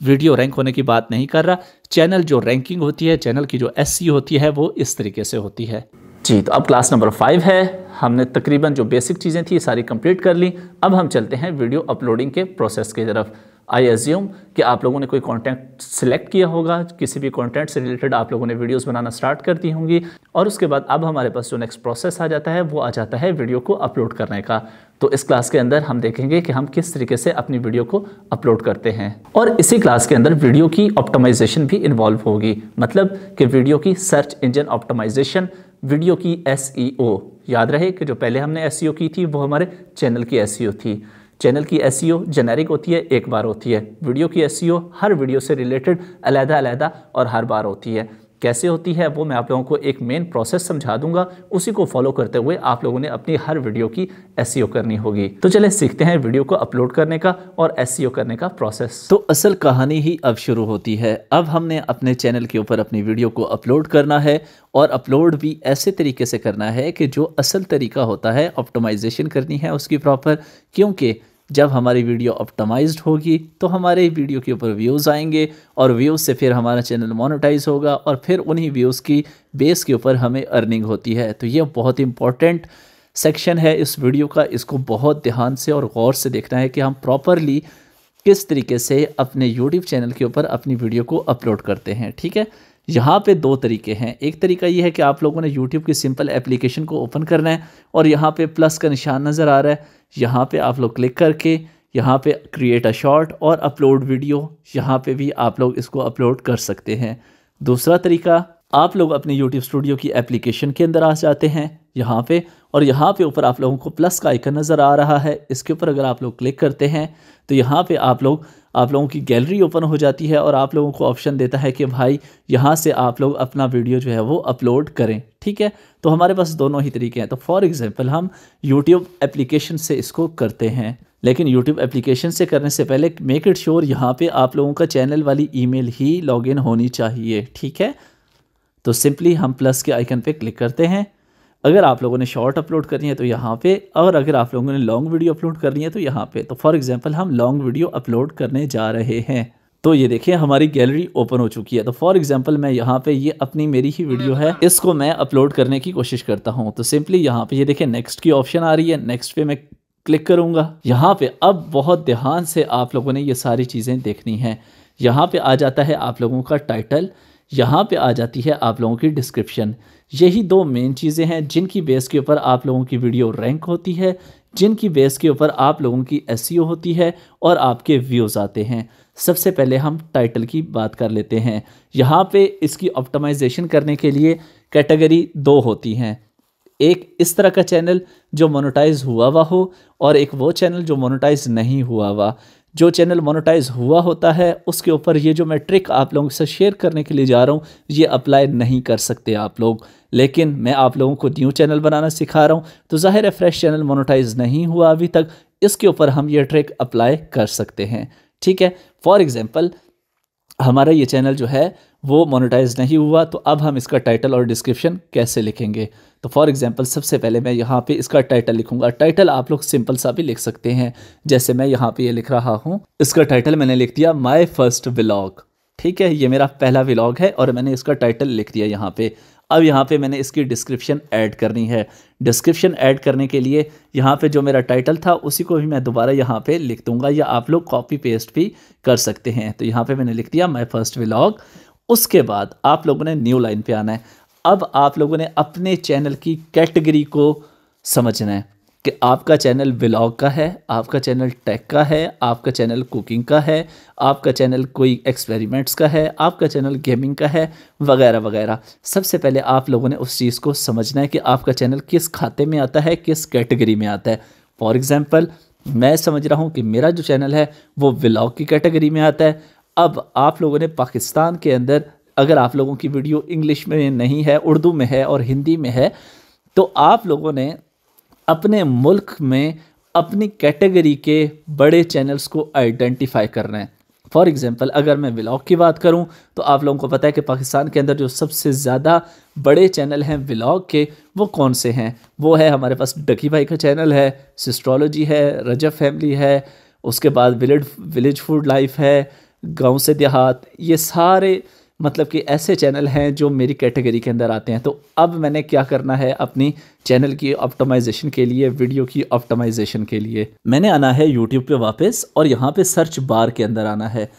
A: वीडियो रैंक होने की बात नहीं कर रहा चैनल जो रैंकिंग होती है चैनल की जो एस होती है वो इस तरीके से होती है जी तो अब क्लास नंबर फाइव है हमने तकरीबन जो बेसिक चीज़ें थी सारी कंप्लीट कर ली अब हम चलते हैं वीडियो अपलोडिंग के प्रोसेस की तरफ आई एज्यूम कि आप लोगों ने कोई कंटेंट सिलेक्ट किया होगा किसी भी कंटेंट से रिलेटेड आप लोगों ने वीडियोस बनाना स्टार्ट कर दी होंगी और उसके बाद अब हमारे पास जो नेक्स्ट प्रोसेस आ जाता है वो आ जाता है वीडियो को अपलोड करने का तो इस क्लास के अंदर हम देखेंगे कि हम किस तरीके से अपनी वीडियो को अपलोड करते हैं और इसी क्लास के अंदर वीडियो की ऑप्टोमाइजेशन भी इन्वॉल्व होगी मतलब कि वीडियो की सर्च इंजन ऑप्टोमाइजेशन वीडियो की एस e याद रहे कि जो पहले हमने एस e की थी वो हमारे चैनल की एस e थी चैनल की एस जेनेरिक e होती है एक बार होती है वीडियो की एस e हर वीडियो से रिलेटेड अलहदा अलहदा और हर बार होती है कैसे होती है वो मैं आप लोगों को एक मेन प्रोसेस समझा दूंगा उसी को फॉलो करते हुए आप लोगों ने अपनी हर वीडियो की एस e करनी होगी तो चले सीखते हैं वीडियो को अपलोड करने का और एस e करने का प्रोसेस तो असल कहानी ही अब शुरू होती है अब हमने अपने चैनल के ऊपर अपनी वीडियो को अपलोड करना है और अपलोड भी ऐसे तरीके से करना है कि जो असल तरीका होता है ऑप्टोमाइजेशन करनी है उसकी प्रॉपर क्योंकि जब हमारी वीडियो ऑप्टमाइज्ड होगी तो हमारे वीडियो के ऊपर व्यूज़ आएंगे और व्यूज़ से फिर हमारा चैनल मोनोटाइज होगा और फिर उन्हीं व्यूज़ की बेस के ऊपर हमें अर्निंग होती है तो ये बहुत इंपॉर्टेंट सेक्शन है इस वीडियो का इसको बहुत ध्यान से और गौर से देखना है कि हम प्रॉपरली किस तरीके से अपने यूट्यूब चैनल के ऊपर अपनी वीडियो को अपलोड करते हैं ठीक है यहाँ पे दो तरीके हैं एक तरीका ये है कि आप लोगों ने यूट्यूब की सिंपल एप्लीकेशन को ओपन करना है और यहाँ पे प्लस का निशान नज़र आ रहा है यहाँ पे आप लोग क्लिक करके यहाँ पे क्रिएट अ शॉर्ट और अपलोड वीडियो यहाँ पे भी आप लोग इसको अपलोड कर सकते हैं दूसरा तरीका आप लोग अपने यूट्यूब स्टूडियो की एप्लीकेशन के अंदर आ जाते हैं यहाँ पे और यहाँ पे ऊपर आप लोगों को प्लस का आइकन नज़र आ रहा है इसके ऊपर अगर आप लोग क्लिक करते हैं तो यहाँ पे आप लोग आप लोगों की गैलरी ओपन हो जाती है और आप लोगों को ऑप्शन देता है कि भाई यहाँ से आप लोग अपना वीडियो जो है वो अपलोड करें ठीक है तो हमारे पास दोनों ही तरीके हैं तो फॉर एग्ज़ाम्पल हम यूट्यूब एप्लीकेशन से इसको करते हैं लेकिन YouTube एप्लीकेशन से करने से पहले मेक इट श्योर यहाँ पे आप लोगों का चैनल वाली ईमेल ही लॉगिन होनी चाहिए ठीक है तो सिंपली हम प्लस के आइकन पे क्लिक करते हैं अगर आप लोगों ने शॉर्ट अपलोड करनी है तो यहाँ पे और अगर आप लोगों ने लॉन्ग वीडियो अपलोड करनी है तो यहाँ पे तो फॉर एग्जांपल हम लॉन्ग वीडियो अपलोड करने जा रहे हैं तो ये देखिए हमारी गैलरी ओपन हो चुकी है तो फॉर एग्जांपल मैं यहाँ पे ये अपनी मेरी ही वीडियो है इसको मैं अपलोड करने की कोशिश करता हूँ तो सिंपली यहाँ पे ये देखिए नेक्स्ट की ऑप्शन आ रही है नेक्स्ट पे मैं क्लिक करूंगा यहाँ पे अब बहुत ध्यान से आप लोगों ने ये सारी चीज़ें देखनी है यहाँ पे आ जाता है आप लोगों का टाइटल यहाँ पे आ जाती है आप लोगों की डिस्क्रिप्शन यही दो मेन चीज़ें हैं जिनकी बेस के ऊपर आप लोगों की वीडियो रैंक होती है जिनकी बेस के ऊपर आप लोगों की एस e होती है और आपके व्यूज़ आते हैं सबसे पहले हम टाइटल की बात कर लेते हैं यहाँ पे इसकी ऑप्टमाइजेशन करने के लिए कैटेगरी दो होती हैं एक इस तरह का चैनल जो मोनोटाइज हुआ हुआ हो और एक वो चैनल जो मोनोटाइज नहीं हुआ हुआ जो चैनल मोनोटाइज हुआ होता है उसके ऊपर ये जो मैं ट्रिक आप लोगों से शेयर करने के लिए जा रहा हूँ ये अप्लाई नहीं कर सकते आप लोग लेकिन मैं आप लोगों को न्यू चैनल बनाना सिखा रहा हूँ तो ज़ाहिर है फ्रेश चैनल मोनोटाइज नहीं हुआ अभी तक इसके ऊपर हम ये ट्रिक अप्लाई कर सकते हैं ठीक है फॉर एग्ज़ाम्पल हमारा ये चैनल जो है वो मोनोटाइज नहीं हुआ तो अब हम इसका टाइटल और डिस्क्रिप्शन कैसे लिखेंगे तो फॉर एग्जांपल सबसे पहले मैं यहाँ पे इसका टाइटल लिखूंगा टाइटल आप लोग सिंपल सा भी लिख सकते हैं जैसे मैं यहाँ पे ये यह लिख रहा हूँ इसका टाइटल मैंने लिख दिया माय फर्स्ट व्लॉग ठीक है ये मेरा पहला व्लॉग है और मैंने इसका टाइटल लिख दिया यहाँ पे अब यहाँ पे मैंने इसकी डिस्क्रिप्शन ऐड करनी है डिस्क्रिप्शन ऐड करने के लिए यहाँ पे जो मेरा टाइटल था उसी को भी मैं दोबारा यहाँ पे लिख दूँगा या आप लोग कॉपी पेस्ट भी कर सकते हैं तो यहाँ पे मैंने लिख दिया माई फर्स्ट व्लॉग उसके बाद आप लोगों ने न्यू लाइन पर आना है अब आप लोगों ने अपने चैनल की कैटेगरी को समझना है कि आपका चैनल ब्लॉग का है आपका चैनल टेक का है आपका चैनल कुकिंग का है आपका चैनल कोई एक्सपेरिमेंट्स का है आपका चैनल गेमिंग का है वगैरह वगैरह सबसे पहले आप लोगों ने उस चीज़ को समझना है कि आपका चैनल किस खाते में आता है किस कैटेगरी में आता है फॉर एग्ज़ाम्पल मैं समझ रहा हूँ कि मेरा जो चैनल है वो ब्लॉग की कैटेगरी में आता है अब आप लोगों ने पाकिस्तान के अंदर अगर आप लोगों की वीडियो इंग्लिश में नहीं है उर्दू में है और हिंदी में है तो आप लोगों ने अपने मुल्क में अपनी कैटेगरी के बड़े चैनल्स को आइडेंटिफाई कर रहे हैं फॉर एग्ज़ाम्पल अगर मैं व्लाग की बात करूं तो आप लोगों को पता है कि पाकिस्तान के अंदर जो सबसे ज़्यादा बड़े चैनल हैं व्लाग के वो कौन से हैं वो है हमारे पास डकी भाई का चैनल है सिस्ट्रोलॉजी है रजब फैमिली है उसके बाद विलेज विलेज फूड लाइफ है गांव से देहात ये सारे मतलब कि ऐसे चैनल हैं जो मेरी कैटेगरी के अंदर आते हैं तो अब मैंने क्या करना है अपनी चैनल की ऑप्टोमाइजेशन के लिए वीडियो की ऑप्टोमाइजेशन के लिए मैंने आना है यूट्यूब पे वापस और यहाँ पे सर्च बार के अंदर आना है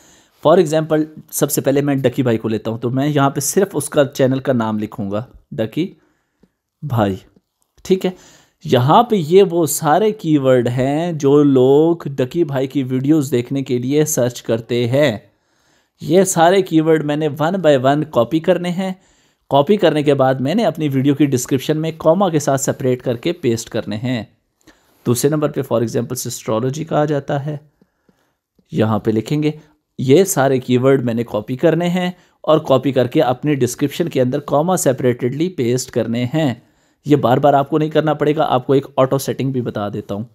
A: फॉर एग्ज़ाम्पल सबसे पहले मैं डकी भाई को लेता हूँ तो मैं यहाँ पर सिर्फ उसका चैनल का नाम लिखूँगा डकी भाई ठीक है यहाँ पे ये वो सारे कीवर्ड हैं जो लोग डकी भाई की वीडियोस देखने के लिए सर्च करते हैं ये सारे कीवर्ड मैंने वन बाय वन कॉपी करने हैं कॉपी करने के बाद मैंने अपनी वीडियो की डिस्क्रिप्शन में कॉमा के साथ सेपरेट करके पेस्ट करने हैं दूसरे नंबर पे फॉर एग्जांपल सिस्ट्रोलॉजी कहा जाता है यहाँ पे लिखेंगे ये सारे कीवर्ड मैंने कॉपी करने हैं और कॉपी करके अपने डिस्क्रिप्शन के अंदर कॉमा सेपरेटेडली पेस्ट करने हैं ये बार बार आपको नहीं करना पड़ेगा आपको एक ऑटो सेटिंग भी बता देता हूँ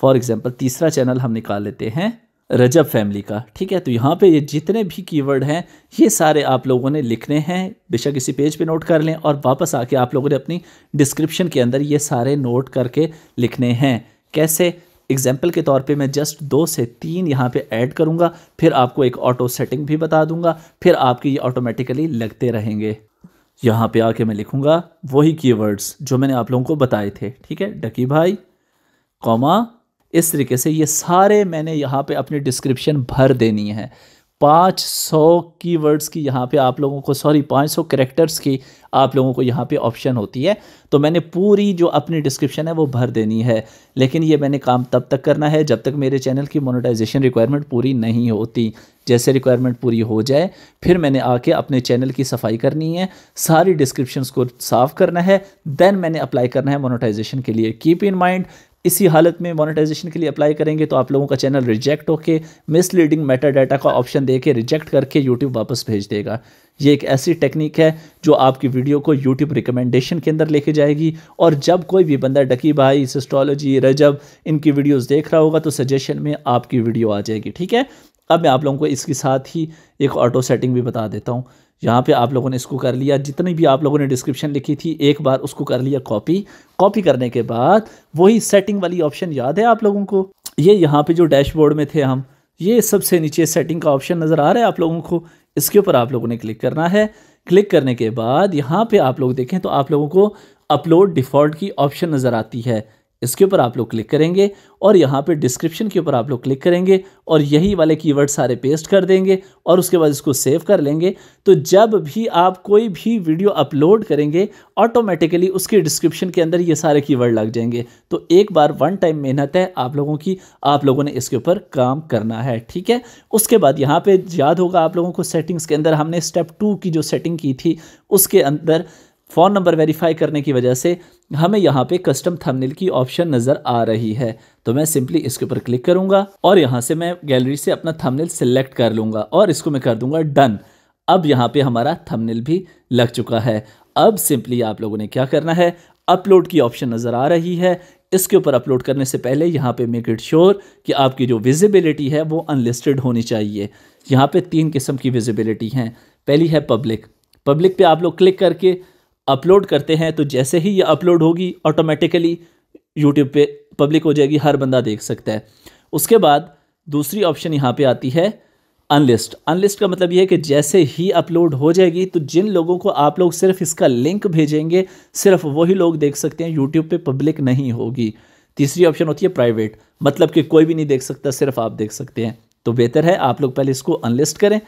A: फॉर एग्ज़ाम्पल तीसरा चैनल हम निकाल लेते हैं रजब फैमिली का ठीक है तो यहाँ पे ये जितने भी कीवर्ड हैं ये सारे आप लोगों ने लिखने हैं बेशक इसी पेज पे नोट कर लें और वापस आके आप लोगों ने अपनी डिस्क्रिप्शन के अंदर ये सारे नोट करके लिखने हैं कैसे एग्जाम्पल के तौर पे मैं जस्ट दो से तीन यहाँ पे ऐड करूँगा फिर आपको एक ऑटो सेटिंग भी बता दूंगा फिर आपके ये ऑटोमेटिकली लगते रहेंगे यहाँ पे आके मैं लिखूँगा वही कीवर्ड्स जो मैंने आप लोगों को बताए थे ठीक है डकी भाई कॉमा इस तरीके से ये सारे मैंने यहाँ पे अपनी डिस्क्रिप्शन भर देनी है पाँच सौ की वर्ड्स की यहाँ पे आप लोगों को सॉरी पाँच सौ करेक्टर्स की आप लोगों को यहाँ पे ऑप्शन होती है तो मैंने पूरी जो अपनी डिस्क्रिप्शन है वो भर देनी है लेकिन ये मैंने काम तब तक करना है जब तक मेरे चैनल की मोनेटाइजेशन रिक्वायरमेंट पूरी नहीं होती जैसे रिक्वायरमेंट पूरी हो जाए फिर मैंने आके अपने चैनल की सफाई करनी है सारी डिस्क्रिप्शन को साफ़ करना है देन मैंने अप्लाई करना है मोनोटाइजेशन के लिए कीप इन माइंड इसी हालत में मोनेटाइजेशन के लिए अप्लाई करेंगे तो आप लोगों का चैनल रिजेक्ट होकर मिसलीडिंग मेटा डाटा का ऑप्शन दे के रिजेक्ट करके यूट्यूब वापस भेज देगा ये एक ऐसी टेक्निक है जो आपकी वीडियो को यूट्यूब रिकमेंडेशन के अंदर लेके जाएगी और जब कोई भी बंदा डकी भाई सिस्ट्रोलॉजी रजब इनकी वीडियोज़ देख रहा होगा तो सजेशन में आपकी वीडियो आ जाएगी ठीक है अब मैं आप लोगों को इसके साथ ही एक ऑटो सेटिंग भी बता देता हूँ यहाँ पे आप लोगों ने इसको कर लिया जितनी भी आप लोगों ने डिस्क्रिप्शन लिखी थी एक बार उसको कर लिया कॉपी कॉपी करने के बाद वही सेटिंग वाली ऑप्शन याद है आप लोगों को ये यहाँ पे जो डैशबोर्ड में थे हम ये सबसे नीचे सेटिंग का ऑप्शन नज़र आ रहा है आप लोगों को इसके ऊपर आप लोगों ने क्लिक करना है क्लिक करने के बाद यहाँ पे आप लोग देखें तो आप लोगों को अपलोड डिफ़ॉल्ट की ऑप्शन नज़र आती है इसके ऊपर आप लोग क्लिक करेंगे और यहाँ पे डिस्क्रिप्शन के ऊपर आप लोग क्लिक करेंगे और यही वाले कीवर्ड सारे पेस्ट कर देंगे और उसके बाद इसको सेव कर लेंगे तो जब भी आप कोई भी वीडियो अपलोड करेंगे ऑटोमेटिकली उसके डिस्क्रिप्शन के अंदर ये सारे कीवर्ड लग जाएंगे तो एक बार वन टाइम मेहनत है आप लोगों की आप लोगों ने इसके ऊपर काम करना है ठीक है उसके बाद यहाँ पर याद होगा आप लोगों को सेटिंग्स के अंदर हमने स्टेप टू की जो सेटिंग की थी उसके अंदर फ़ोन नंबर वेरीफाई करने की वजह से हमें यहाँ पे कस्टम थंबनेल की ऑप्शन नज़र आ रही है तो मैं सिंपली इसके ऊपर क्लिक करूँगा और यहाँ से मैं गैलरी से अपना थंबनेल सिलेक्ट कर लूँगा और इसको मैं कर दूँगा डन अब यहाँ पे हमारा थंबनेल भी लग चुका है अब सिंपली आप लोगों ने क्या करना है अपलोड की ऑप्शन नज़र आ रही है इसके ऊपर अपलोड करने से पहले यहाँ पे मेक इट श्योर कि आपकी जो विजिबिलिटी है वो अनलिस्टेड होनी चाहिए यहाँ पे तीन किस्म की विजिबिलिटी हैं पहली है पब्लिक पब्लिक पे आप लोग क्लिक करके अपलोड करते हैं तो जैसे ही ये अपलोड होगी ऑटोमेटिकली यूट्यूब पे पब्लिक हो जाएगी हर बंदा देख सकता है उसके बाद दूसरी ऑप्शन यहाँ पे आती है अनलिस्ट अनलिस्ट का मतलब ये है कि जैसे ही अपलोड हो जाएगी तो जिन लोगों को आप लोग सिर्फ इसका लिंक भेजेंगे सिर्फ वही लोग देख सकते हैं यूट्यूब पे पब्लिक नहीं होगी तीसरी ऑप्शन होती है प्राइवेट मतलब कि कोई भी नहीं देख सकता सिर्फ आप देख सकते हैं तो बेहतर है आप लोग पहले इसको अनलिस्ट करें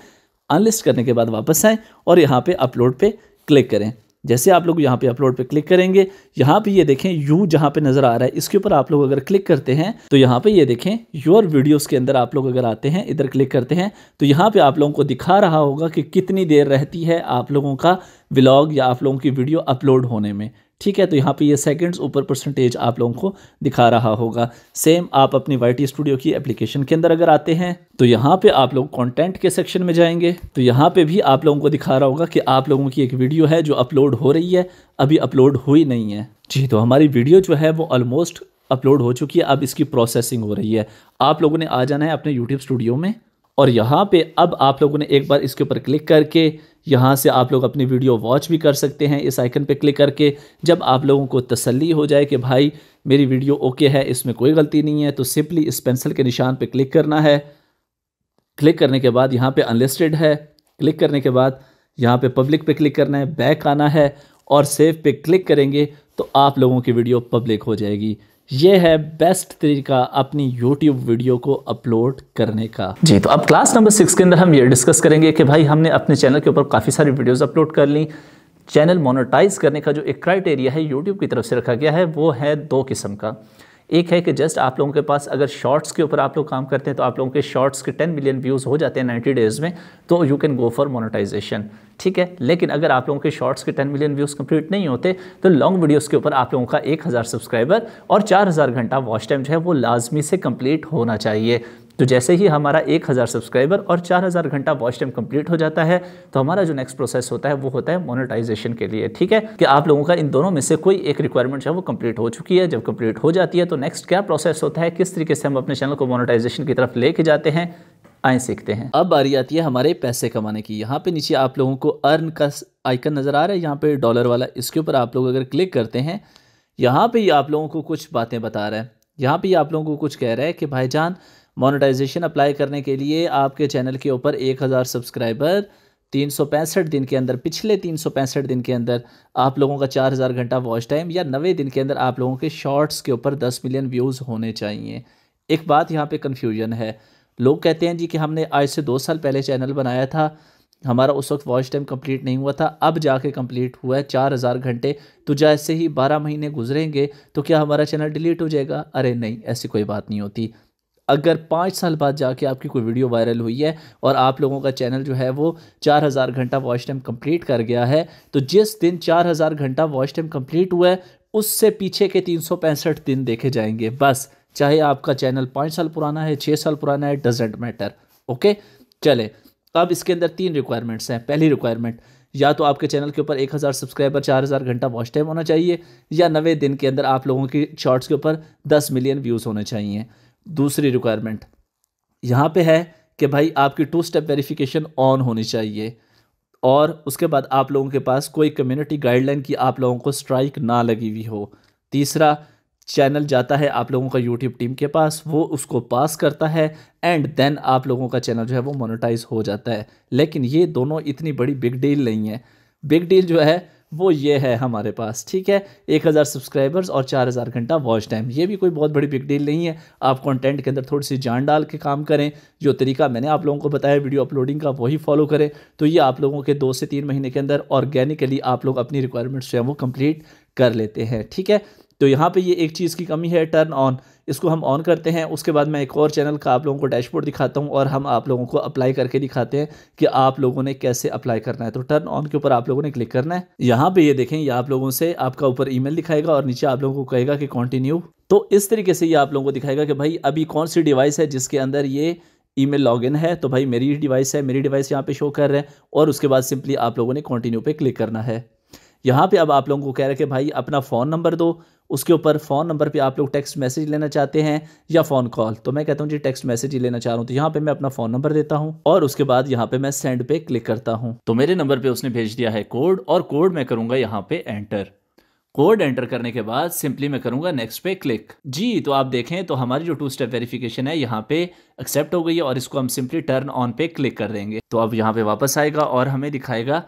A: अनलिस्ट करने के बाद वापस आएँ और यहाँ पर अपलोड पर क्लिक करें जैसे आप लोग यहाँ पे अपलोड पे क्लिक करेंगे यहाँ पे ये देखें यू जहाँ पे नज़र आ रहा है इसके ऊपर आप लोग अगर क्लिक करते हैं तो यहाँ पे ये देखें योर वीडियोस के अंदर आप लोग अगर आते हैं इधर क्लिक करते हैं तो यहाँ पे आप लोगों को दिखा रहा होगा कि कितनी देर रहती है आप लोगों का ब्लॉग या आप लोगों की वीडियो अपलोड होने में ठीक है तो यहाँ पे ये सेकंड्स ऊपर परसेंटेज आप लोगों को दिखा रहा होगा सेम आप अपनी वाई स्टूडियो की एप्लीकेशन के अंदर अगर आते हैं तो यहाँ पे आप लोग कंटेंट के सेक्शन में जाएंगे तो यहाँ पे भी आप लोगों को दिखा रहा होगा कि आप लोगों की एक वीडियो है जो अपलोड हो रही है अभी अपलोड हुई नहीं है जी तो हमारी वीडियो जो है वो ऑलमोस्ट अपलोड हो चुकी है अब इसकी प्रोसेसिंग हो रही है आप लोगों ने आ जाना है अपने यूट्यूब स्टूडियो में और यहाँ पे अब आप लोगों ने एक बार इसके ऊपर क्लिक करके यहाँ से आप लोग अपनी वीडियो वॉच भी कर सकते हैं इस आइकन पे क्लिक करके जब आप लोगों को तसल्ली हो जाए कि भाई मेरी वीडियो ओके है इसमें कोई गलती नहीं है तो सिंपली इस पेंसिल के निशान पे क्लिक करना है क्लिक करने के बाद यहाँ पे अनलिस्टेड है क्लिक करने के बाद यहाँ पे पब्लिक पे क्लिक करना है बैक आना है और सेव पे क्लिक करेंगे तो आप लोगों की वीडियो पब्लिक हो जाएगी ये है बेस्ट तरीका अपनी YouTube वीडियो को अपलोड करने का जी तो अब क्लास नंबर सिक्स के अंदर हम ये डिस्कस करेंगे कि भाई हमने अपने चैनल के ऊपर काफ़ी सारी वीडियोस अपलोड कर ली चैनल मोनेटाइज करने का जो एक क्राइटेरिया है यूट्यूब की तरफ से रखा गया है वो है दो किस्म का एक है कि जस्ट आप लोगों के पास अगर शॉर्ट्स के ऊपर आप लोग काम करते हैं तो आप लोगों के शॉर्ट्स के 10 मिलियन व्यूज़ हो जाते हैं 90 डेज़ में तो you can go for monetisation ठीक है लेकिन अगर आप लोगों के शॉर्ट्स के 10 मिलियन व्यूज़ कंप्लीट नहीं होते तो लॉन्ग वीडियोज़ के ऊपर आप लोगों का एक सब्सक्राइबर और चार घंटा वॉच टाइम जो है वो लाजमी से कम्प्लीट होना चाहिए तो जैसे ही हमारा एक हज़ार सब्सक्राइबर और चार हज़ार घंटा वॉच टाइम कंप्लीट हो जाता है तो हमारा जो नेक्स्ट प्रोसेस होता है वो होता है मोनेटाइजेशन के लिए ठीक है कि आप लोगों का इन दोनों में से कोई एक रिक्वायरमेंट जो है वो कंप्लीट हो चुकी है जब कंप्लीट हो जाती है तो नेक्स्ट क्या प्रोसेस होता है किस तरीके से हम अपने चैनल को मोनोटाइजेशन की तरफ लेके जाते हैं आए सीखते हैं अब बारी आती है हमारे पैसे कमाने की यहाँ पे नीचे आप लोगों को अर्न का आइकन नज़र आ रहा है यहाँ पे डॉलर वाला इसके ऊपर आप लोग अगर क्लिक करते हैं यहाँ पे आप लोगों को कुछ बातें बता रहा है यहाँ पे आप लोगों को कुछ कह रहा है कि भाईजान मोनेटाइजेशन अप्लाई करने के लिए आपके चैनल के ऊपर एक हज़ार सब्सक्राइबर तीन सौ पैंसठ दिन के अंदर पिछले तीन सौ पैंसठ दिन के अंदर आप लोगों का चार हज़ार घंटा वॉच टाइम या नवे दिन के अंदर आप लोगों के शॉर्ट्स के ऊपर दस मिलियन व्यूज़ होने चाहिए एक बात यहाँ पे कन्फ्यूजन है लोग कहते हैं जी कि हमने आज से दो साल पहले चैनल बनाया था हमारा उस वक्त वॉच टाइम कंप्लीट नहीं हुआ था अब जाके कंप्लीट हुआ है चार हज़ार घंटे तो जैसे ही बारह महीने गुजरेंगे तो क्या हमारा चैनल डिलीट हो जाएगा अरे नहीं ऐसी कोई बात नहीं होती अगर पाँच साल बाद जाके आपकी कोई वीडियो वायरल हुई है और आप लोगों का चैनल जो है वो चार हज़ार घंटा वॉच टाइम कंप्लीट कर गया है तो जिस दिन चार हज़ार घंटा वॉच टाइम कंप्लीट हुआ है उससे पीछे के तीन सौ पैंसठ दिन देखे जाएंगे बस चाहे आपका चैनल पाँच साल पुराना है छः साल पुराना है डजेंट मैटर ओके चले अब इसके अंदर तीन रिक्वायरमेंट्स हैं पहली रिक्वायरमेंट या तो आपके चैनल के ऊपर 1000 सब्सक्राइबर 4000 घंटा वॉच टाइम होना चाहिए या नवे दिन के अंदर आप लोगों की शॉर्ट्स के ऊपर 10 मिलियन व्यूज़ होने चाहिए दूसरी रिक्वायरमेंट यहाँ पे है कि भाई आपकी टू स्टेप वेरिफिकेशन ऑन होनी चाहिए और उसके बाद आप लोगों के पास कोई कम्युनिटी गाइडलाइन की आप लोगों को स्ट्राइक ना लगी हुई हो तीसरा चैनल जाता है आप लोगों का यूट्यूब टीम के पास वो उसको पास करता है एंड देन आप लोगों का चैनल जो है वो मोनेटाइज हो जाता है लेकिन ये दोनों इतनी बड़ी बिग डील नहीं है बिग डील जो है वो ये है हमारे पास ठीक है एक हज़ार सब्सक्राइबर्स और चार हज़ार घंटा वॉच टाइम ये भी कोई बहुत बड़ी बिग डील नहीं है आप कंटेंट के अंदर थोड़ी सी जान डाल के काम करें जो तरीका मैंने आप लोगों को बताया वीडियो अपलोडिंग का वही फॉलो करें तो ये आप लोगों के दो से तीन महीने के अंदर ऑर्गेनिकली आप लोग अपनी रिक्वायरमेंट्स जो है वो कम्प्लीट कर लेते हैं ठीक है तो यहाँ पर ये एक चीज़ की कमी है टर्न ऑन इसको हम ऑन करते हैं उसके बाद मैं एक और चैनल का आप लोगों को डैशबोर्ड दिखाता हूँ और हम आप लोगों को अप्लाई करके दिखाते हैं कि आप लोगों ने कैसे अप्लाई करना है तो टर्न ऑन के ऊपर आप लोगों ने क्लिक करना है यहाँ पे ये देखें ये आप लोगों से आपका ऊपर ईमेल दिखाएगा और नीचे आप लोगों को कहेगा कि कॉन्टिन्यू तो इस तरीके से ये आप लोगों को दिखाएगा कि भाई अभी कौन सी डिवाइस है जिसके अंदर ये ईमेल लॉगिन है तो भाई मेरी डिवाइस है मेरी डिवाइस यहाँ पे शो कर रहे हैं और उसके बाद सिंपली आप लोगों ने कंटिन्यू पे क्लिक करना है यहाँ पे अब आप लोगों को कह रहे हैं कि भाई अपना फ़ोन नंबर दो उसके ऊपर फ़ोन नंबर पे आप लोग टेक्स्ट मैसेज लेना चाहते हैं या फ़ोन कॉल तो मैं कहता हूँ जी टेक्स्ट मैसेज ही लेना चाह रहा हूँ तो यहाँ पे मैं अपना फ़ोन नंबर देता हूँ और उसके बाद यहाँ पे मैं सेंड पे क्लिक करता हूँ तो मेरे नंबर पर उसने भेज दिया है कोड और कोड मैं करूँगा यहाँ पे एंटर कोड एंटर करने के बाद सिंपली मैं करूंगा नेक्स्ट पे क्लिक जी तो आप देखें तो हमारी जो टू स्टेप वेरिफिकेशन है यहाँ पे एक्सेप्ट हो गई है और इसको हम सिंपली टर्न ऑन पे क्लिक कर देंगे तो अब यहाँ पे वापस आएगा और हमें दिखाएगा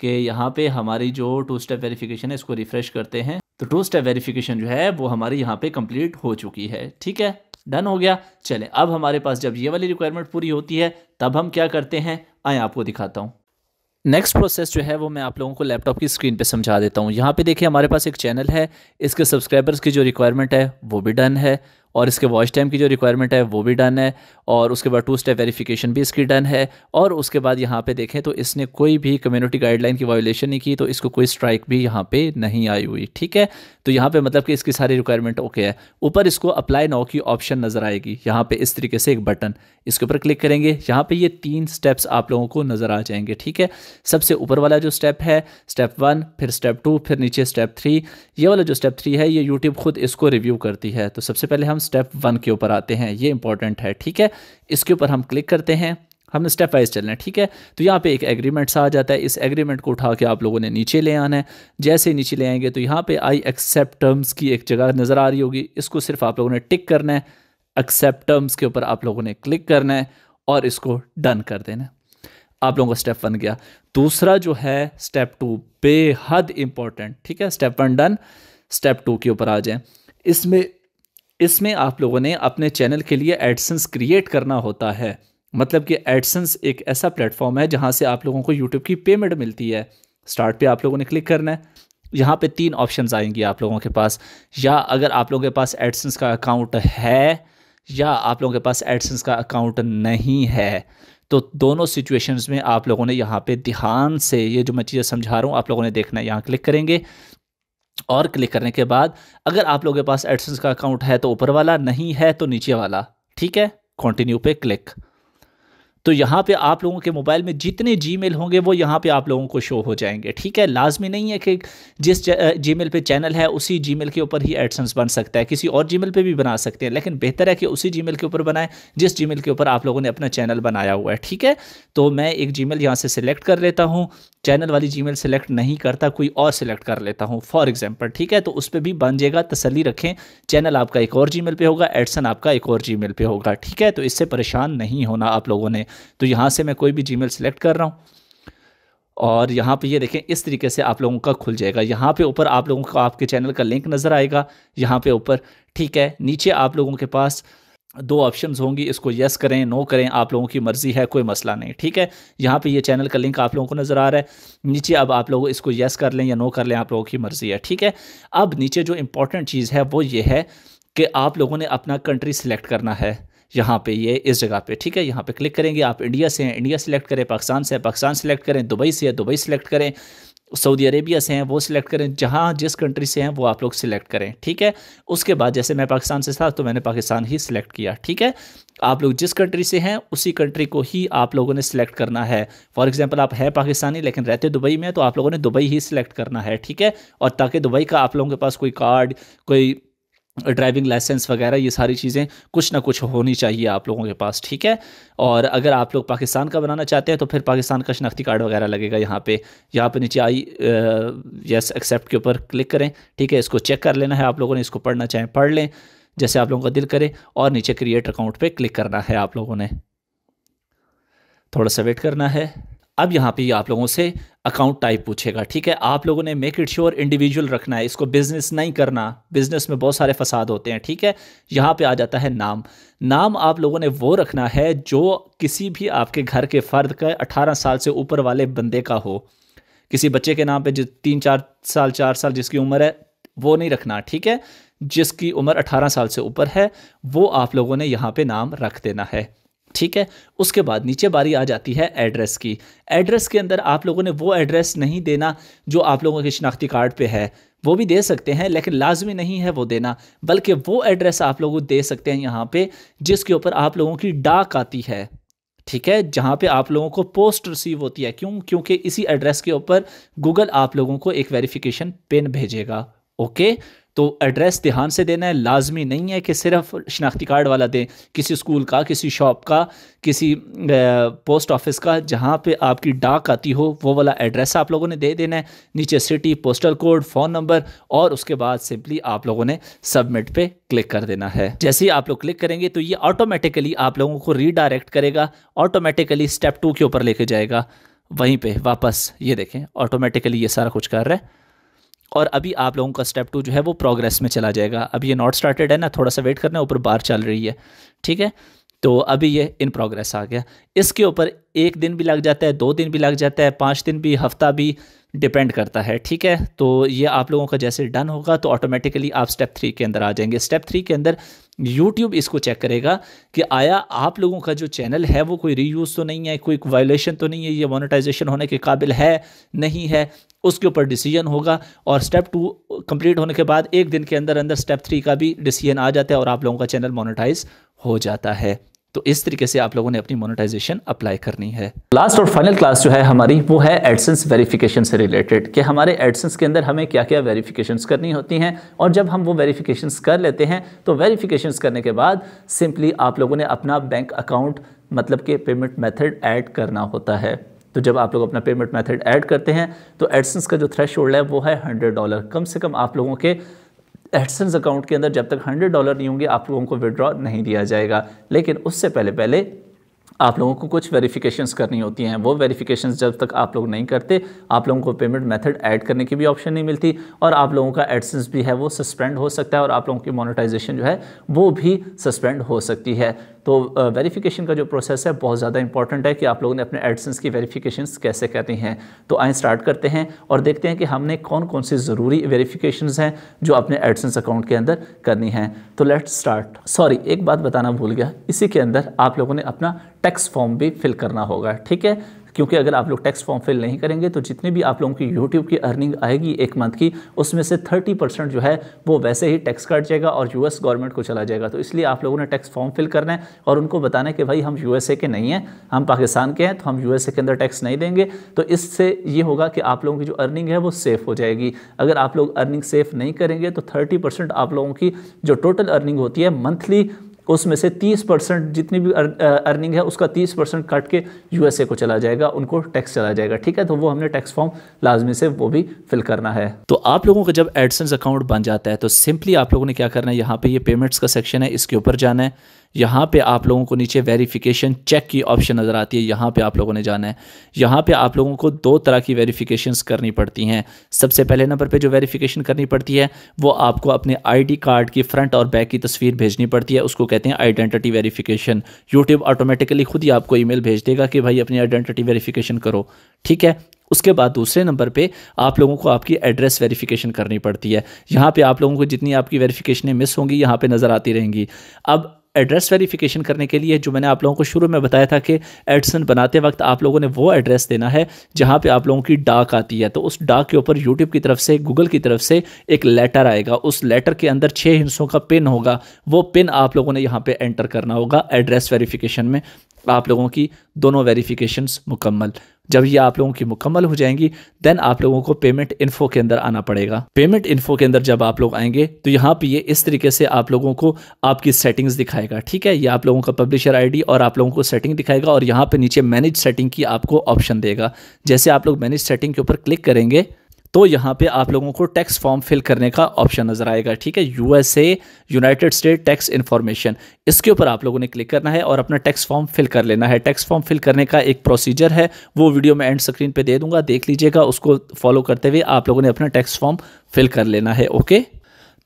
A: कि यहाँ पे हमारी जो टू स्टेप वेरिफिकेशन है इसको रिफ्रेश करते हैं तो टू स्टेप वेरिफिकेशन जो है वो हमारी यहाँ पे कंप्लीट हो चुकी है ठीक है डन हो गया चले अब हमारे पास जब ये वाली रिक्वायरमेंट पूरी होती है तब हम क्या करते हैं आए आपको दिखाता हूँ नेक्स्ट प्रोसेस जो है वो मैं आप लोगों को लैपटॉप की स्क्रीन पे समझा देता हूँ यहाँ पे देखिए हमारे पास एक चैनल है इसके सब्सक्राइबर्स की जो रिक्वायरमेंट है वो भी डन है और इसके वॉइस टाइम की जो रिक्वायरमेंट है वो भी डन है और उसके बाद टू स्टेप वेरिफिकेशन भी इसकी डन है और उसके बाद यहाँ पे देखें तो इसने कोई भी कम्युनिटी गाइडलाइन की वायोलेशन नहीं की तो इसको कोई स्ट्राइक भी यहाँ पे नहीं आई हुई ठीक है तो यहाँ पे मतलब कि इसकी सारी रिक्वायरमेंट ओके है ऊपर इसको अप्लाई नाउ की ऑप्शन नज़र आएगी यहाँ पे इस तरीके से एक बटन इसके ऊपर क्लिक करेंगे यहाँ पे ये तीन स्टेप्स आप लोगों को नज़र आ जाएंगे ठीक है सबसे ऊपर वाला जो स्टेप है स्टेप वन फिर स्टेप टू फिर नीचे स्टेप थ्री ये वाला जो स्टेप थ्री है ये यूट्यूब खुद इसको रिव्यू करती है तो सबसे पहले हम स्टेप वन के ऊपर आते हैं ये इंपॉर्टेंट है ठीक है इसके ऊपर हम क्लिक करते हैं हमने स्टेप वाइज चलना है ठीक है तो यहाँ पे एक एग्रीमेंट सा आ जाता है इस एग्रीमेंट को उठा के आप लोगों ने नीचे ले आना है जैसे ही नीचे ले आएंगे तो यहाँ पे आई एक्सेप्ट टर्म्स की एक जगह नज़र आ रही होगी इसको सिर्फ आप लोगों ने टिक करना है एक्सेप्ट टर्म्स के ऊपर आप लोगों ने क्लिक करना है और इसको डन कर देना आप लोगों का स्टेप वन गया दूसरा जो है स्टेप टू बेहद इंपॉर्टेंट ठीक है step one done step two के ऊपर आ जाए इसमें इसमें आप लोगों ने अपने चैनल के लिए एडसेंस क्रिएट करना होता है मतलब कि एडसेंस एक ऐसा प्लेटफॉर्म है जहाँ से आप लोगों को यूट्यूब की पेमेंट मिलती है स्टार्ट पे आप लोगों ने क्लिक करना है यहाँ पे तीन ऑप्शंस आएंगी आप लोगों के पास या अगर आप लोगों के पास एडसेंस का अकाउंट है या आप लोगों के पास एडसेंस का अकाउंट नहीं है तो दोनों सिचुएशंस में आप लोगों ने यहाँ पे ध्यान से ये जो मैं चीज़ें समझा रहा हूँ आप लोगों ने देखना है यहाँ क्लिक करेंगे और क्लिक करने के बाद अगर आप लोगों के पास एडसेंस का अकाउंट है तो ऊपर वाला नहीं है तो नीचे वाला ठीक है कंटिन्यू पे क्लिक तो यहाँ पे आप लोगों के मोबाइल में जितने जी होंगे वो यहाँ पे आप लोगों को शो हो जाएंगे ठीक है लाजमी नहीं है कि जिस मेल पर चैनल है उसी जी के ऊपर ही एडसन्स बन सकता है किसी और जी मेल भी बना सकते हैं लेकिन बेहतर है कि उसी जी के ऊपर बनाएं जिस जी के ऊपर आप लोगों ने अपना चैनल बनाया हुआ है ठीक है तो मैं एक मेल यहाँ से सिलेक्ट कर लेता हूँ चैनल वाली जी मेल सेलेक्ट नहीं करता कोई और सेलेक्ट कर लेता हूँ फॉर एग्जाम्पल ठीक है तो उस पर भी बन जाएगा तसली रखें चैनल आपका एक और जी पे होगा एडसन आपका एक और जी पे होगा ठीक है तो इससे परेशान नहीं होना आप लोगों ने तो यहाँ से मैं कोई भी जी सेलेक्ट कर रहा हूँ और यहाँ पे ये देखें इस तरीके से आप लोगों का खुल जाएगा यहाँ पे ऊपर आप लोगों को आपके चैनल का लिंक नज़र आएगा यहाँ पे ऊपर ठीक है नीचे आप लोगों के पास दो ऑप्शंस होंगी इसको यस करें नो करें आप लोगों की मर्ज़ी है कोई मसला नहीं ठीक है यहाँ पे ये चैनल का लिंक आप लोगों को नज़र आ रहा है नीचे अब आप लोग इसको यस कर लें या नो कर लें आप लोगों की मर्ज़ी है ठीक है अब नीचे जो इंपॉर्टेंट चीज़ है वो ये है कि आप लोगों ने अपना कंट्री सिलेक्ट करना है यहाँ पे ये इस जगह पे ठीक है यहाँ पे क्लिक करेंगे आप इंडिया से हैं इंडिया सेलेक्ट करें पाकिस्तान से है पाकिस्तान सेलेक्ट करें दुबई से है दुबई सेलेक्ट करें सऊदी अरेबिया से हैं वो सिलेक्ट करें जहाँ जिस कंट्री से हैं वो आप लोग सिलेक्ट करें ठीक है उसके बाद जैसे मैं पाकिस्तान से था तो मैंने पाकिस्तान ही सिलेक्ट किया ठीक है आप लोग जिस कंट्री से हैं उसी कंट्री को ही आप लोगों ने सिलेक्ट करना है फॉर एग्जांपल आप हैं पाकिस्तानी लेकिन रहते दुबई में तो आप लोगों ने दुबई ही सिलेक्ट करना है ठीक है और ताकि दुबई का आप लोगों के पास कोई कार्ड कोई ड्राइविंग लाइसेंस वगैरह ये सारी चीज़ें कुछ ना कुछ होनी चाहिए आप लोगों के पास ठीक है और अगर आप लोग पाकिस्तान का बनाना चाहते हैं तो फिर पाकिस्तान का शनाख्ती कार्ड वगैरह लगेगा यहाँ पे यहाँ पे नीचे आई यस एक्सेप्ट के ऊपर क्लिक करें ठीक है इसको चेक कर लेना है आप लोगों ने इसको पढ़ना चाहें पढ़ लें जैसे आप लोगों का दिल करें और नीचे क्रिएट अकाउंट पर क्लिक करना है आप लोगों ने थोड़ा सा वेट करना है अब यहाँ पे आप लोगों से अकाउंट टाइप पूछेगा ठीक है आप लोगों ने मेक इट श्योर इंडिविजुअल रखना है इसको बिजनेस नहीं करना बिजनेस में बहुत सारे फसाद होते हैं ठीक है यहाँ पे आ जाता है नाम नाम आप लोगों ने वो रखना है जो किसी भी आपके घर के फर्द का अठारह साल से ऊपर वाले बंदे का हो किसी बच्चे के नाम पर जो तीन चार साल चार साल जिसकी उम्र है वो नहीं रखना ठीक है जिसकी उम्र अठारह साल से ऊपर है वो आप लोगों ने यहाँ पे नाम रख देना है ठीक है उसके बाद नीचे बारी आ जाती है एड्रेस की एड्रेस के अंदर आप लोगों ने वो एड्रेस नहीं देना जो आप लोगों के शनाख्ती कार्ड पे है वो भी दे सकते हैं लेकिन लाजमी नहीं है वो देना बल्कि वो एड्रेस आप लोगों को दे सकते हैं यहाँ पे जिसके ऊपर आप लोगों की डाक आती है ठीक है जहाँ पे आप लोगों को पोस्ट रिसीव होती है क्यों क्योंकि इसी एड्रेस के ऊपर गूगल आप लोगों को एक वेरिफिकेशन पिन भेजेगा ओके तो एड्रेस ध्यान से देना है लाजमी नहीं है कि सिर्फ शनाख्ती कार्ड वाला दें किसी स्कूल का किसी शॉप का किसी पोस्ट ऑफिस का जहाँ पे आपकी डाक आती हो वो वाला एड्रेस आप लोगों ने दे देना है नीचे city postal code phone number और उसके बाद सिंपली आप लोगों ने सबमिट पे क्लिक कर देना है जैसे ही आप लोग क्लिक करेंगे तो ये ऑटोमेटिकली आप लोगों को रीडायरेक्ट करेगा ऑटोमेटिकली स्टेप टू के ऊपर लेके जाएगा वहीं पे वापस ये देखें ऑटोमेटिकली ये सारा कुछ कर रहा है और अभी आप लोगों का स्टेप टू जो है वो प्रोग्रेस में चला जाएगा अभी ये नॉट स्टार्टेड है ना थोड़ा सा वेट करना है ऊपर बार चल रही है ठीक है तो अभी ये इन प्रोग्रेस आ गया इसके ऊपर एक दिन भी लग जाता है दो दिन भी लग जाता है पाँच दिन भी हफ्ता भी डिपेंड करता है ठीक है तो ये आप लोगों का जैसे डन होगा तो ऑटोमेटिकली आप स्टेप थ्री के अंदर आ जाएंगे स्टेप थ्री के अंदर यूट्यूब इसको चेक करेगा कि आया आप लोगों का जो चैनल है वो कोई रीयूज़ तो नहीं है कोई वायलेशन तो नहीं है ये मोनेटाइजेशन होने के काबिल है नहीं है उसके ऊपर डिसीजन होगा और स्टेप टू कंप्लीट होने के बाद एक दिन के अंदर अंदर स्टेप थ्री का भी डिसीजन आ जाता है और आप लोगों का चैनल मोनेटाइज हो जाता है तो इस तरीके से आप लोगों ने अपनी मोनेटाइजेशन अप्लाई करनी है लास्ट और फाइनल क्लास जो है हमारी वो है एडसेंस वेरिफिकेशन से रिलेटेड कि हमारे एडसेंस के अंदर हमें क्या क्या वेरिफिकेशन करनी होती हैं और जब हम वो वेरिफिकेशन कर लेते हैं तो वेरिफिकेशन करने के बाद सिंपली आप लोगों ने अपना बैंक अकाउंट मतलब के पेमेंट मेथड ऐड करना होता है तो जब आप लोग अपना पेमेंट मेथड ऐड करते हैं तो एडसन्स का जो थ्रेश है वो है हंड्रेड डॉलर कम से कम आप लोगों के एडसन्स अकाउंट के अंदर जब तक हंड्रेड डॉलर नहीं होंगे आप लोगों को विड्रॉ नहीं दिया जाएगा लेकिन उससे पहले पहले आप लोगों को कुछ वेरिफिकेशंस करनी होती हैं वो वेरिफिकेशंस जब तक आप लोग नहीं करते आप लोगों को पेमेंट मेथड ऐड करने की भी ऑप्शन नहीं मिलती और आप लोगों का एडसेंस भी है वो सस्पेंड हो सकता है और आप लोगों की मोनेटाइजेशन जो है वो भी सस्पेंड हो सकती है तो वेरिफिकेशन का जो प्रोसेस है बहुत ज़्यादा इंपॉर्टेंट है कि आप लोगों ने अपने एडिसन्स की वेरिफिकेशन कैसे करनी हैं तो आए स्टार्ट करते हैं और देखते हैं कि हमने कौन कौन सी ज़रूरी वेरीफिकेशन हैं जो अपने एडिसन्स अकाउंट के अंदर करनी है तो लेट स्टार्ट सॉरी एक बात बताना भूल गया इसी के अंदर आप लोगों ने अपना टैक्स फॉर्म भी फिल करना होगा ठीक है क्योंकि अगर आप लोग टैक्स फॉर्म फिल नहीं करेंगे तो जितनी भी आप लोगों की यूट्यूब की अर्निंग आएगी एक मंथ की उसमें से थर्टी परसेंट जो है वो वैसे ही टैक्स कट जाएगा और यूएस गवर्नमेंट को चला जाएगा तो इसलिए आप लोगों ने टैक्स फॉर्म फिल करना है और उनको बताना है कि भाई हम यूएसए के नहीं हैं हम पाकिस्तान के हैं तो हम यूएसए के अंदर टैक्स नहीं देंगे तो इससे ये होगा कि आप लोगों की जो अर्निंग है वो सेफ़ हो जाएगी अगर आप लोग अर्निंग सेफ नहीं करेंगे तो थर्टी आप लोगों की जो टोटल अर्निंग होती है मंथली उसमें से 30 परसेंट जितनी भी अर्निंग है उसका 30 परसेंट काट के यूएसए को चला जाएगा उनको टैक्स चला जाएगा ठीक है तो वो हमने टैक्स फॉर्म लाजमी से वो भी फिल करना है तो आप लोगों का जब एडसेंस अकाउंट बन जाता है तो सिंपली आप लोगों ने क्या करना है यहाँ पे ये पेमेंट्स का सेक्शन है इसके ऊपर जाना है यहाँ पे आप लोगों को नीचे वेरिफिकेशन चेक की ऑप्शन नज़र आती है यहाँ पे आप लोगों ने जाना है यहाँ पे आप लोगों को दो तरह की वेरिफिकेशंस करनी पड़ती हैं सबसे पहले नंबर पे जो वेरिफिकेशन करनी पड़ती है वो आपको अपने आईडी कार्ड की फ्रंट और बैक की तस्वीर भेजनी पड़ती है उसको कहते हैं आइडेंटिटी वेरीफिकेशन यूट्यूब ऑटोमेटिकली खुद ही आपको ई भेज देगा कि भाई अपनी आइडेंटिटी वेरीफिकेशन करो ठीक है उसके बाद दूसरे नंबर पे आप लोगों को आपकी एड्रेस वेरिफिकेशन करनी पड़ती है यहाँ पे आप लोगों को जितनी आपकी वेरिफिकेशनें मिस होंगी यहाँ पे नज़र आती रहेंगी अब एड्रेस वेरिफिकेशन करने के लिए जो मैंने आप लोगों को शुरू में बताया था कि एडसन बनाते वक्त आप लोगों ने वो एड्रेस देना है जहाँ पे आप लोगों की डाक आती है तो उस डाक के ऊपर यूट्यूब की तरफ से गूगल की तरफ से एक लेटर आएगा उस लेटर के अंदर छः हिस्सों का पिन होगा वो पिन आप लोगों ने यहाँ पर एंटर करना होगा एड्रेस वेरीफिकेशन में आप लोगों की दोनों वेरीफिकेशन मुकम्मल जब ये आप लोगों की मुकम्मल हो जाएंगी देन आप लोगों को पेमेंट इन्फो के अंदर आना पड़ेगा पेमेंट इन्फो के अंदर जब आप लोग आएंगे तो यहाँ पे ये इस तरीके से आप लोगों को आपकी सेटिंग्स दिखाएगा ठीक है ये आप लोगों का पब्लिशर आईडी और आप लोगों को सेटिंग दिखाएगा और यहाँ पे नीचे मैनेज सेटिंग की आपको ऑप्शन देगा जैसे आप लोग मैनेज सेटिंग के ऊपर क्लिक करेंगे तो यहाँ पे आप लोगों को टैक्स फॉर्म फिल करने का ऑप्शन नज़र आएगा ठीक है USA United State tax information इसके ऊपर आप लोगों ने क्लिक करना है और अपना टैक्स फॉर्म फिल कर लेना है टैक्स फॉर्म फिल करने का एक प्रोसीजर है वो वीडियो मैं एंड स्क्रीन पर दे दूंगा देख लीजिएगा उसको फॉलो करते हुए आप लोगों ने अपना टैक्स फॉर्म फिल कर लेना है ओके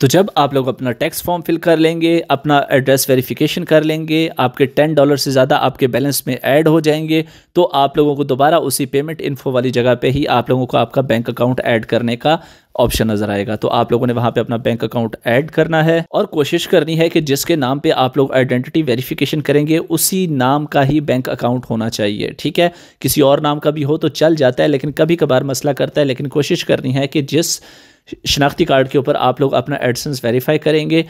A: तो जब आप लोग अपना टैक्स फॉर्म फिल कर लेंगे अपना एड्रेस वेरिफिकेशन कर लेंगे आपके टेन डॉलर से ज़्यादा आपके बैलेंस में ऐड हो जाएंगे तो आप लोगों को दोबारा उसी पेमेंट इन्फो वाली जगह पे ही आप लोगों को आपका बैंक अकाउंट ऐड करने का ऑप्शन नजर आएगा तो आप लोगों ने वहां पे अपना बैंक अकाउंट ऐड करना है और कोशिश करनी है कि जिसके नाम पे आप लोग आइडेंटिटी वेरिफिकेशन करेंगे उसी नाम का ही बैंक अकाउंट होना चाहिए ठीक है किसी और नाम का भी हो तो चल जाता है लेकिन कभी कभार मसला करता है लेकिन कोशिश करनी है कि जिस शनाख्ती कार्ड के ऊपर आप लोग अपना एडसेंस वेरीफाई करेंगे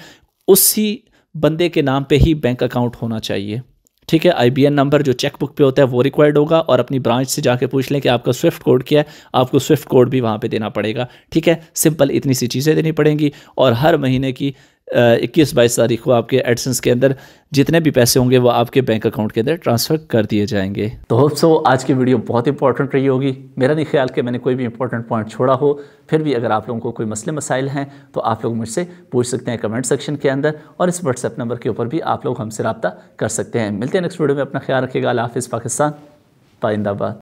A: उसी बंदे के नाम पे ही बैंक अकाउंट होना चाहिए ठीक है आई नंबर जो चेकबुक पे होता है वो रिक्वायर्ड होगा और अपनी ब्रांच से जाके पूछ लें कि आपका स्विफ्ट कोड क्या है आपको स्विफ्ट कोड भी वहाँ पर देना पड़ेगा ठीक है सिंपल इतनी सी चीज़ें देनी पड़ेंगी और हर महीने की इक्कीस बाईस तारीख को आपके एडसेंस के अंदर जितने भी पैसे होंगे वो आपके बैंक अकाउंट के अंदर ट्रांसफ़र कर दिए जाएंगे तो होप सो आज की वीडियो बहुत इंपॉर्टेंट रही होगी मेरा नहीं ख्याल कि मैंने कोई भी इंपॉर्टेंट पॉइंट छोड़ा हो फिर भी अगर आप लोगों को कोई मसले मसाइल हैं तो आप लोग मुझसे पूछ सकते हैं कमेंट सेक्शन के अंदर और इस व्हाट्सएप नंबर के ऊपर भी आप लोग हमसे रबता कर सकते हैं मिलते हैं नेक्स्ट वीडियो में अपना ख्याल रखिएगा हाफिज़ पाकिस्तान पाइंदाबाद